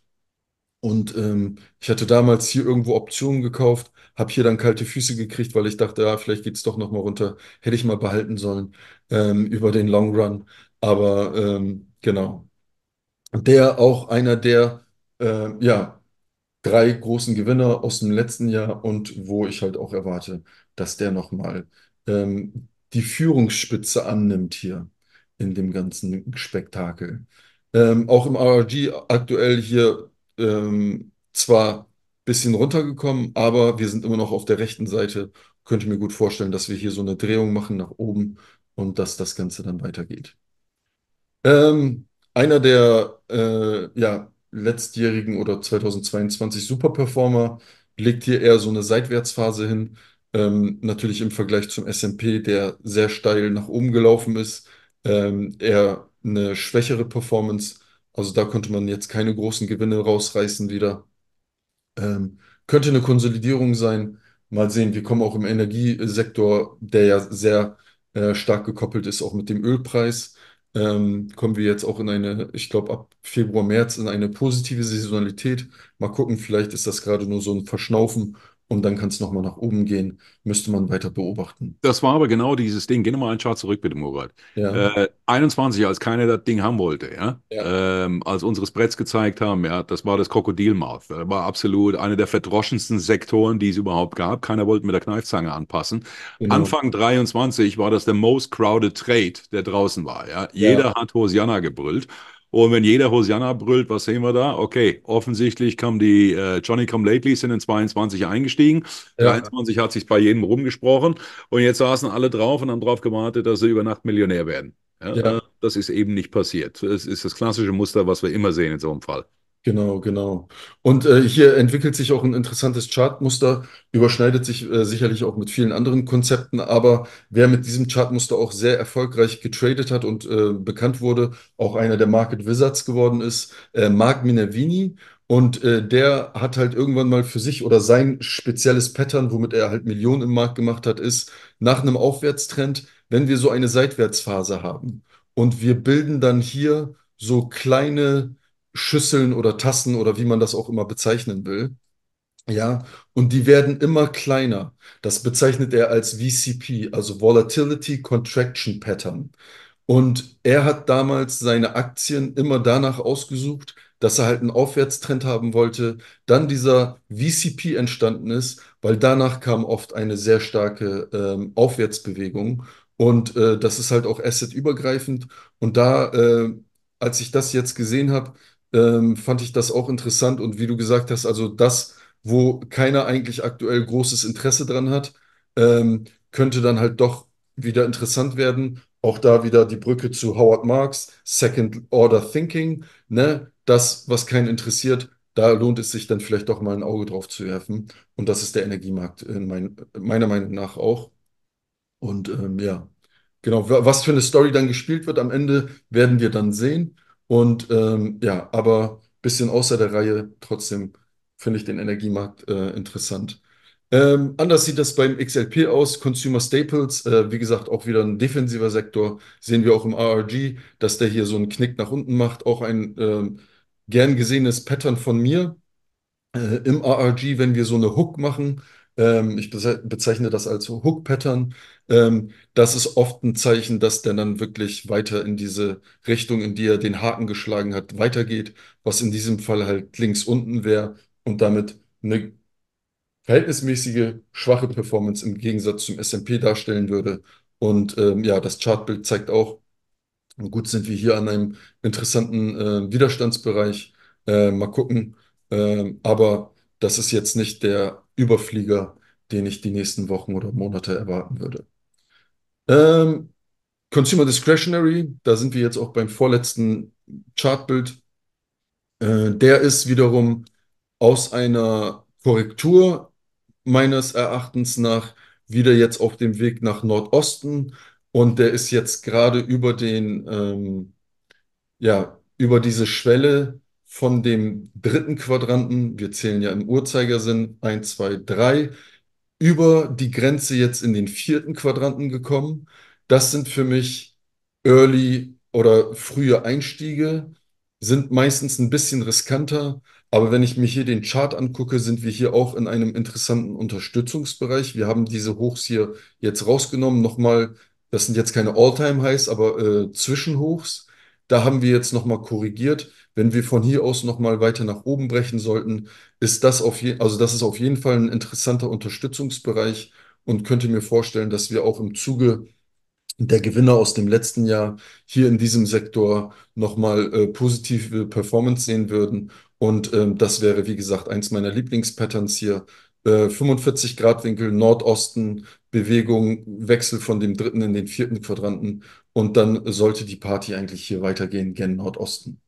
Und ähm, ich hatte damals hier irgendwo Optionen gekauft, habe hier dann kalte Füße gekriegt, weil ich dachte, ja, vielleicht geht's doch nochmal runter. Hätte ich mal behalten sollen ähm, über den Long Run. Aber ähm, genau. Der auch einer der, äh, ja, drei großen Gewinner aus dem letzten Jahr und wo ich halt auch erwarte, dass der nochmal ähm, die Führungsspitze annimmt hier in dem ganzen Spektakel. Ähm, auch im RRG aktuell hier ähm, zwar ein bisschen runtergekommen, aber wir sind immer noch auf der rechten Seite. Könnte mir gut vorstellen, dass wir hier so eine Drehung machen nach oben und dass das Ganze dann weitergeht. Ähm, einer der äh, ja, letztjährigen oder 2022 Superperformer legt hier eher so eine Seitwärtsphase hin. Ähm, natürlich im Vergleich zum S&P, der sehr steil nach oben gelaufen ist. Ähm, er eine schwächere Performance. Also da konnte man jetzt keine großen Gewinne rausreißen wieder. Ähm, könnte eine Konsolidierung sein. Mal sehen, wir kommen auch im Energiesektor, der ja sehr äh, stark gekoppelt ist, auch mit dem Ölpreis, ähm, kommen wir jetzt auch in eine, ich glaube ab Februar, März in eine positive Saisonalität. Mal gucken, vielleicht ist das gerade nur so ein Verschnaufen und dann kann es nochmal nach oben gehen, müsste man weiter beobachten. Das war aber genau dieses Ding. Geh nochmal einen Chart zurück, bitte, Murat. Ja. Äh, 21, als keiner das Ding haben wollte, ja? ja. Ähm, als unsere Spreads gezeigt haben, ja, das war das Krokodilmouth. Das äh, war absolut einer der verdroschensten Sektoren, die es überhaupt gab. Keiner wollte mit der Kneifzange anpassen. Genau. Anfang 23 war das der most crowded Trade, der draußen war, ja. Jeder ja. hat Hosianna gebrüllt. Und wenn jeder Hosiana brüllt, was sehen wir da? Okay, offensichtlich kam die äh, Johnny Come Lately sind in 22 eingestiegen. Ja. 23 hat sich bei jedem rumgesprochen. Und jetzt saßen alle drauf und haben drauf gewartet, dass sie über Nacht Millionär werden. Ja, ja. Das ist eben nicht passiert. Es ist das klassische Muster, was wir immer sehen in so einem Fall. Genau, genau. Und äh, hier entwickelt sich auch ein interessantes Chartmuster, überschneidet sich äh, sicherlich auch mit vielen anderen Konzepten, aber wer mit diesem Chartmuster auch sehr erfolgreich getradet hat und äh, bekannt wurde, auch einer der Market Wizards geworden ist, äh, Mark Minervini. Und äh, der hat halt irgendwann mal für sich oder sein spezielles Pattern, womit er halt Millionen im Markt gemacht hat, ist nach einem Aufwärtstrend, wenn wir so eine Seitwärtsphase haben und wir bilden dann hier so kleine Schüsseln oder Tassen oder wie man das auch immer bezeichnen will. Ja, und die werden immer kleiner. Das bezeichnet er als VCP, also Volatility Contraction Pattern. Und er hat damals seine Aktien immer danach ausgesucht, dass er halt einen Aufwärtstrend haben wollte, dann dieser VCP entstanden ist, weil danach kam oft eine sehr starke ähm, Aufwärtsbewegung und äh, das ist halt auch assetübergreifend und da, äh, als ich das jetzt gesehen habe, ähm, fand ich das auch interessant. Und wie du gesagt hast, also das, wo keiner eigentlich aktuell großes Interesse dran hat, ähm, könnte dann halt doch wieder interessant werden. Auch da wieder die Brücke zu Howard Marks, Second Order Thinking, ne? Das, was keinen interessiert, da lohnt es sich dann vielleicht doch mal ein Auge drauf zu werfen. Und das ist der Energiemarkt äh, mein, meiner Meinung nach auch. Und ähm, ja, genau, was für eine Story dann gespielt wird am Ende, werden wir dann sehen. Und ähm, ja, aber ein bisschen außer der Reihe, trotzdem finde ich den Energiemarkt äh, interessant. Ähm, anders sieht das beim XLP aus, Consumer Staples, äh, wie gesagt, auch wieder ein defensiver Sektor, sehen wir auch im RRG, dass der hier so einen Knick nach unten macht, auch ein ähm, gern gesehenes Pattern von mir. Äh, Im RRG, wenn wir so eine Hook machen, ähm, ich bezeichne das als Hook-Pattern. Ähm, das ist oft ein Zeichen, dass der dann wirklich weiter in diese Richtung, in die er den Haken geschlagen hat, weitergeht, was in diesem Fall halt links unten wäre und damit eine verhältnismäßige schwache Performance im Gegensatz zum S&P darstellen würde. Und ähm, ja, das Chartbild zeigt auch, gut sind wir hier an einem interessanten äh, Widerstandsbereich. Äh, mal gucken. Äh, aber das ist jetzt nicht der Überflieger, den ich die nächsten Wochen oder Monate erwarten würde. Ähm, Consumer Discretionary, da sind wir jetzt auch beim vorletzten Chartbild. Äh, der ist wiederum aus einer Korrektur meines Erachtens nach wieder jetzt auf dem Weg nach Nordosten und der ist jetzt gerade über den, ähm, ja, über diese Schwelle von dem dritten Quadranten, wir zählen ja im Uhrzeigersinn 1, 2, 3, über die Grenze jetzt in den vierten Quadranten gekommen. Das sind für mich Early oder frühe Einstiege, sind meistens ein bisschen riskanter. Aber wenn ich mir hier den Chart angucke, sind wir hier auch in einem interessanten Unterstützungsbereich. Wir haben diese Hochs hier jetzt rausgenommen. Nochmal, das sind jetzt keine All-Time-Highs, aber äh, Zwischenhochs. Da haben wir jetzt nochmal korrigiert. Wenn wir von hier aus nochmal weiter nach oben brechen sollten, ist das auf jeden, also das ist auf jeden Fall ein interessanter Unterstützungsbereich und könnte mir vorstellen, dass wir auch im Zuge der Gewinner aus dem letzten Jahr hier in diesem Sektor nochmal äh, positive Performance sehen würden. Und ähm, das wäre, wie gesagt, eins meiner Lieblingspatterns hier, 45 äh, Grad Winkel, Nordosten, Bewegung, Wechsel von dem dritten in den vierten Quadranten und dann sollte die Party eigentlich hier weitergehen, gen Nordosten.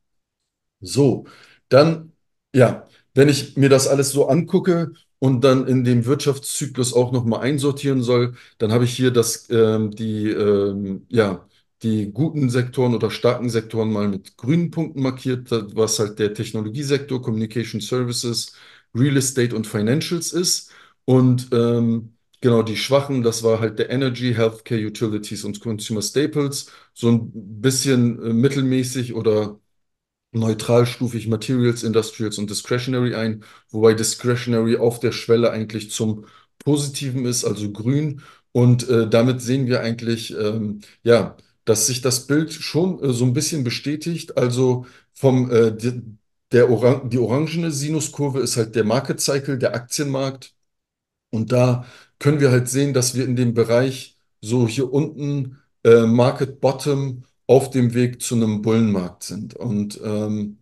So, dann, ja, wenn ich mir das alles so angucke und dann in dem Wirtschaftszyklus auch nochmal einsortieren soll, dann habe ich hier das, ähm, die, ähm, ja, die guten Sektoren oder starken Sektoren mal mit grünen Punkten markiert, was halt der Technologiesektor, Communication Services, Real Estate und Financials ist. Und ähm, genau die Schwachen, das war halt der Energy, Healthcare, Utilities und Consumer Staples, so ein bisschen äh, mittelmäßig oder neutralstufig Materials, Industrials und Discretionary ein, wobei Discretionary auf der Schwelle eigentlich zum Positiven ist, also grün. Und äh, damit sehen wir eigentlich, ähm, ja, dass sich das Bild schon äh, so ein bisschen bestätigt. Also vom äh, Orang die orangene Sinuskurve ist halt der Market Cycle, der Aktienmarkt. Und da können wir halt sehen, dass wir in dem Bereich so hier unten äh, Market Bottom auf dem Weg zu einem Bullenmarkt sind. Und ähm,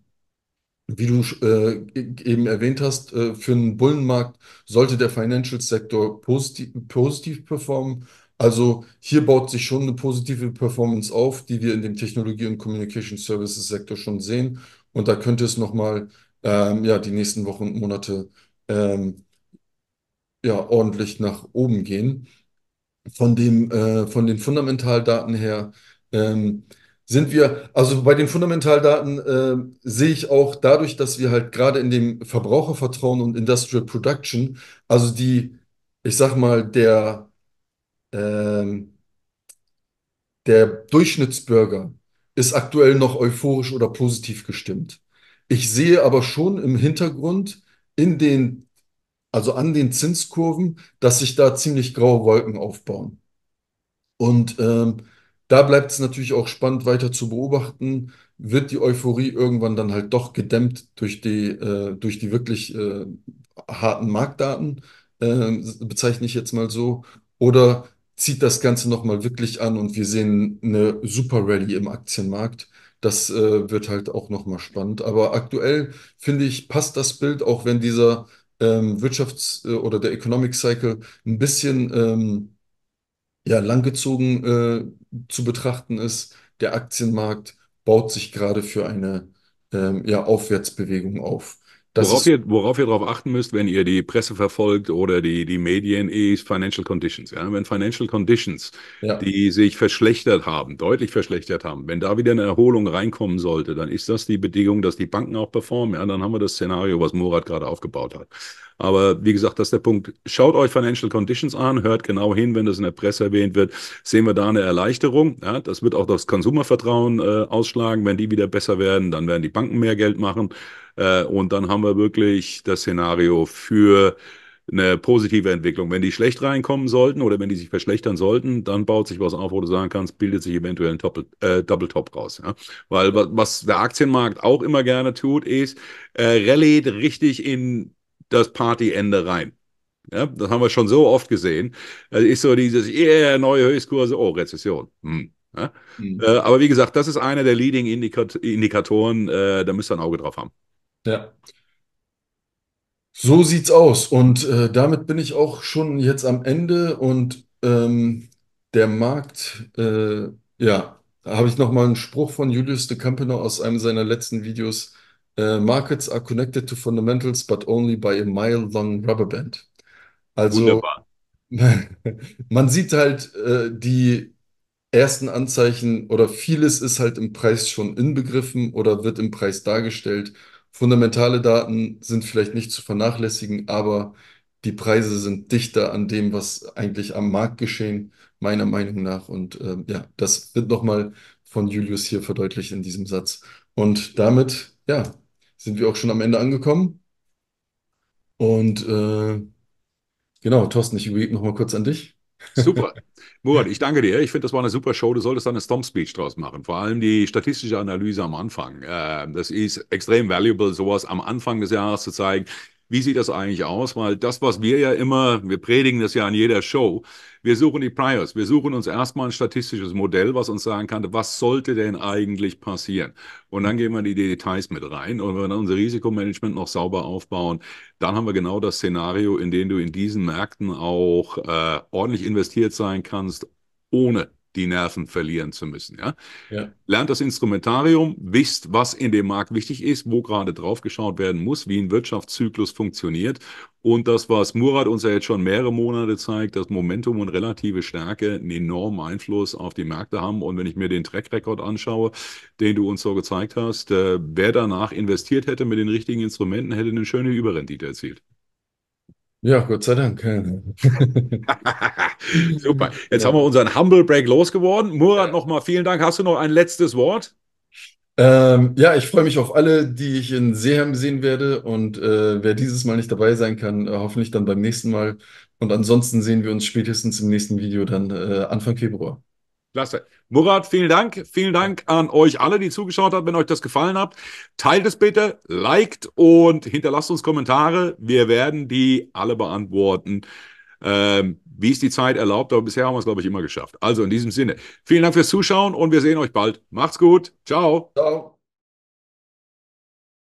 wie du äh, e-, eben erwähnt hast, äh, für einen Bullenmarkt sollte der Financial Sektor positiv, positiv performen. Also hier baut sich schon eine positive Performance auf, die wir in dem Technologie- und Communication Services Sektor schon sehen. Und da könnte es nochmal ähm, ja, die nächsten Wochen und Monate ähm, ja, ordentlich nach oben gehen. Von, dem, äh, von den Fundamentaldaten her ähm, sind wir, also bei den Fundamentaldaten äh, sehe ich auch dadurch, dass wir halt gerade in dem Verbrauchervertrauen und Industrial Production, also die, ich sag mal, der, ähm, der Durchschnittsbürger ist aktuell noch euphorisch oder positiv gestimmt. Ich sehe aber schon im Hintergrund in den, also an den Zinskurven, dass sich da ziemlich graue Wolken aufbauen. Und ähm, da bleibt es natürlich auch spannend weiter zu beobachten, wird die Euphorie irgendwann dann halt doch gedämmt durch die, äh, durch die wirklich äh, harten Marktdaten, äh, bezeichne ich jetzt mal so, oder zieht das Ganze nochmal wirklich an und wir sehen eine super Rallye im Aktienmarkt. Das äh, wird halt auch nochmal spannend. Aber aktuell finde ich, passt das Bild, auch wenn dieser ähm, Wirtschafts- äh, oder der Economic Cycle ein bisschen ähm, ja, langgezogen äh, zu betrachten ist. Der Aktienmarkt baut sich gerade für eine ähm, ja, Aufwärtsbewegung auf. Das worauf, ist, ihr, worauf ihr darauf achten müsst, wenn ihr die Presse verfolgt oder die, die Medien, ist Financial Conditions. Ja? Wenn Financial Conditions, ja. die sich verschlechtert haben, deutlich verschlechtert haben, wenn da wieder eine Erholung reinkommen sollte, dann ist das die Bedingung, dass die Banken auch performen. Ja? Dann haben wir das Szenario, was Murat gerade aufgebaut hat. Aber wie gesagt, das ist der Punkt. Schaut euch Financial Conditions an, hört genau hin, wenn das in der Presse erwähnt wird, sehen wir da eine Erleichterung. Ja, das wird auch das Konsumervertrauen äh, ausschlagen. Wenn die wieder besser werden, dann werden die Banken mehr Geld machen. Äh, und dann haben wir wirklich das Szenario für eine positive Entwicklung. Wenn die schlecht reinkommen sollten oder wenn die sich verschlechtern sollten, dann baut sich was auf, wo du sagen kannst, bildet sich eventuell ein Doppel, äh, Double Top raus. Ja? Weil was der Aktienmarkt auch immer gerne tut, ist, äh, rallyt richtig in das Partyende rein. Ja, das haben wir schon so oft gesehen. Also ist so dieses, yeah, neue Höchstkurse, oh, Rezession. Hm. Ja? Mhm. Äh, aber wie gesagt, das ist einer der Leading Indikat Indikatoren, äh, da müsst ihr ein Auge drauf haben. Ja. So sieht's aus. Und äh, damit bin ich auch schon jetzt am Ende und ähm, der Markt, äh, ja, da habe ich nochmal einen Spruch von Julius de Campino aus einem seiner letzten Videos äh, markets are connected to fundamentals, but only by a mile-long rubber band. Also man sieht halt äh, die ersten Anzeichen oder vieles ist halt im Preis schon inbegriffen oder wird im Preis dargestellt. Fundamentale Daten sind vielleicht nicht zu vernachlässigen, aber die Preise sind dichter an dem, was eigentlich am Markt geschehen, meiner Meinung nach. Und äh, ja, das wird nochmal von Julius hier verdeutlicht in diesem Satz. Und damit, ja, sind wir auch schon am Ende angekommen. Und äh, genau, Thorsten, ich übergebe nochmal kurz an dich. Super. Murat, ich danke dir. Ich finde, das war eine super Show. Du solltest eine Stomp-Speech draus machen. Vor allem die statistische Analyse am Anfang. Ähm, das ist extrem valuable, sowas am Anfang des Jahres zu zeigen wie sieht das eigentlich aus? Weil das, was wir ja immer, wir predigen das ja an jeder Show, wir suchen die Priors, wir suchen uns erstmal ein statistisches Modell, was uns sagen kann, was sollte denn eigentlich passieren? Und dann gehen wir in die Details mit rein und wenn wir dann unser Risikomanagement noch sauber aufbauen, dann haben wir genau das Szenario, in dem du in diesen Märkten auch äh, ordentlich investiert sein kannst, ohne die Nerven verlieren zu müssen. Ja? ja? Lernt das Instrumentarium, wisst, was in dem Markt wichtig ist, wo gerade drauf geschaut werden muss, wie ein Wirtschaftszyklus funktioniert. Und das, was Murat uns ja jetzt schon mehrere Monate zeigt, dass Momentum und relative Stärke einen enormen Einfluss auf die Märkte haben. Und wenn ich mir den Track-Record anschaue, den du uns so gezeigt hast, äh, wer danach investiert hätte mit den richtigen Instrumenten, hätte eine schöne Überrendite erzielt. Ja, Gott sei Dank. Super. Jetzt ja. haben wir unseren Humble Break losgeworden. Murat, ja. nochmal vielen Dank. Hast du noch ein letztes Wort? Ähm, ja, ich freue mich auf alle, die ich in Seeheim sehen werde. Und äh, wer dieses Mal nicht dabei sein kann, äh, hoffentlich dann beim nächsten Mal. Und ansonsten sehen wir uns spätestens im nächsten Video dann äh, Anfang Februar. Klasse. Murat, vielen Dank. Vielen Dank an euch alle, die zugeschaut haben. Wenn euch das gefallen hat, teilt es bitte, liked und hinterlasst uns Kommentare. Wir werden die alle beantworten, ähm, wie es die Zeit erlaubt. Aber bisher haben wir es, glaube ich, immer geschafft. Also in diesem Sinne, vielen Dank fürs Zuschauen und wir sehen euch bald. Macht's gut. Ciao. Ciao.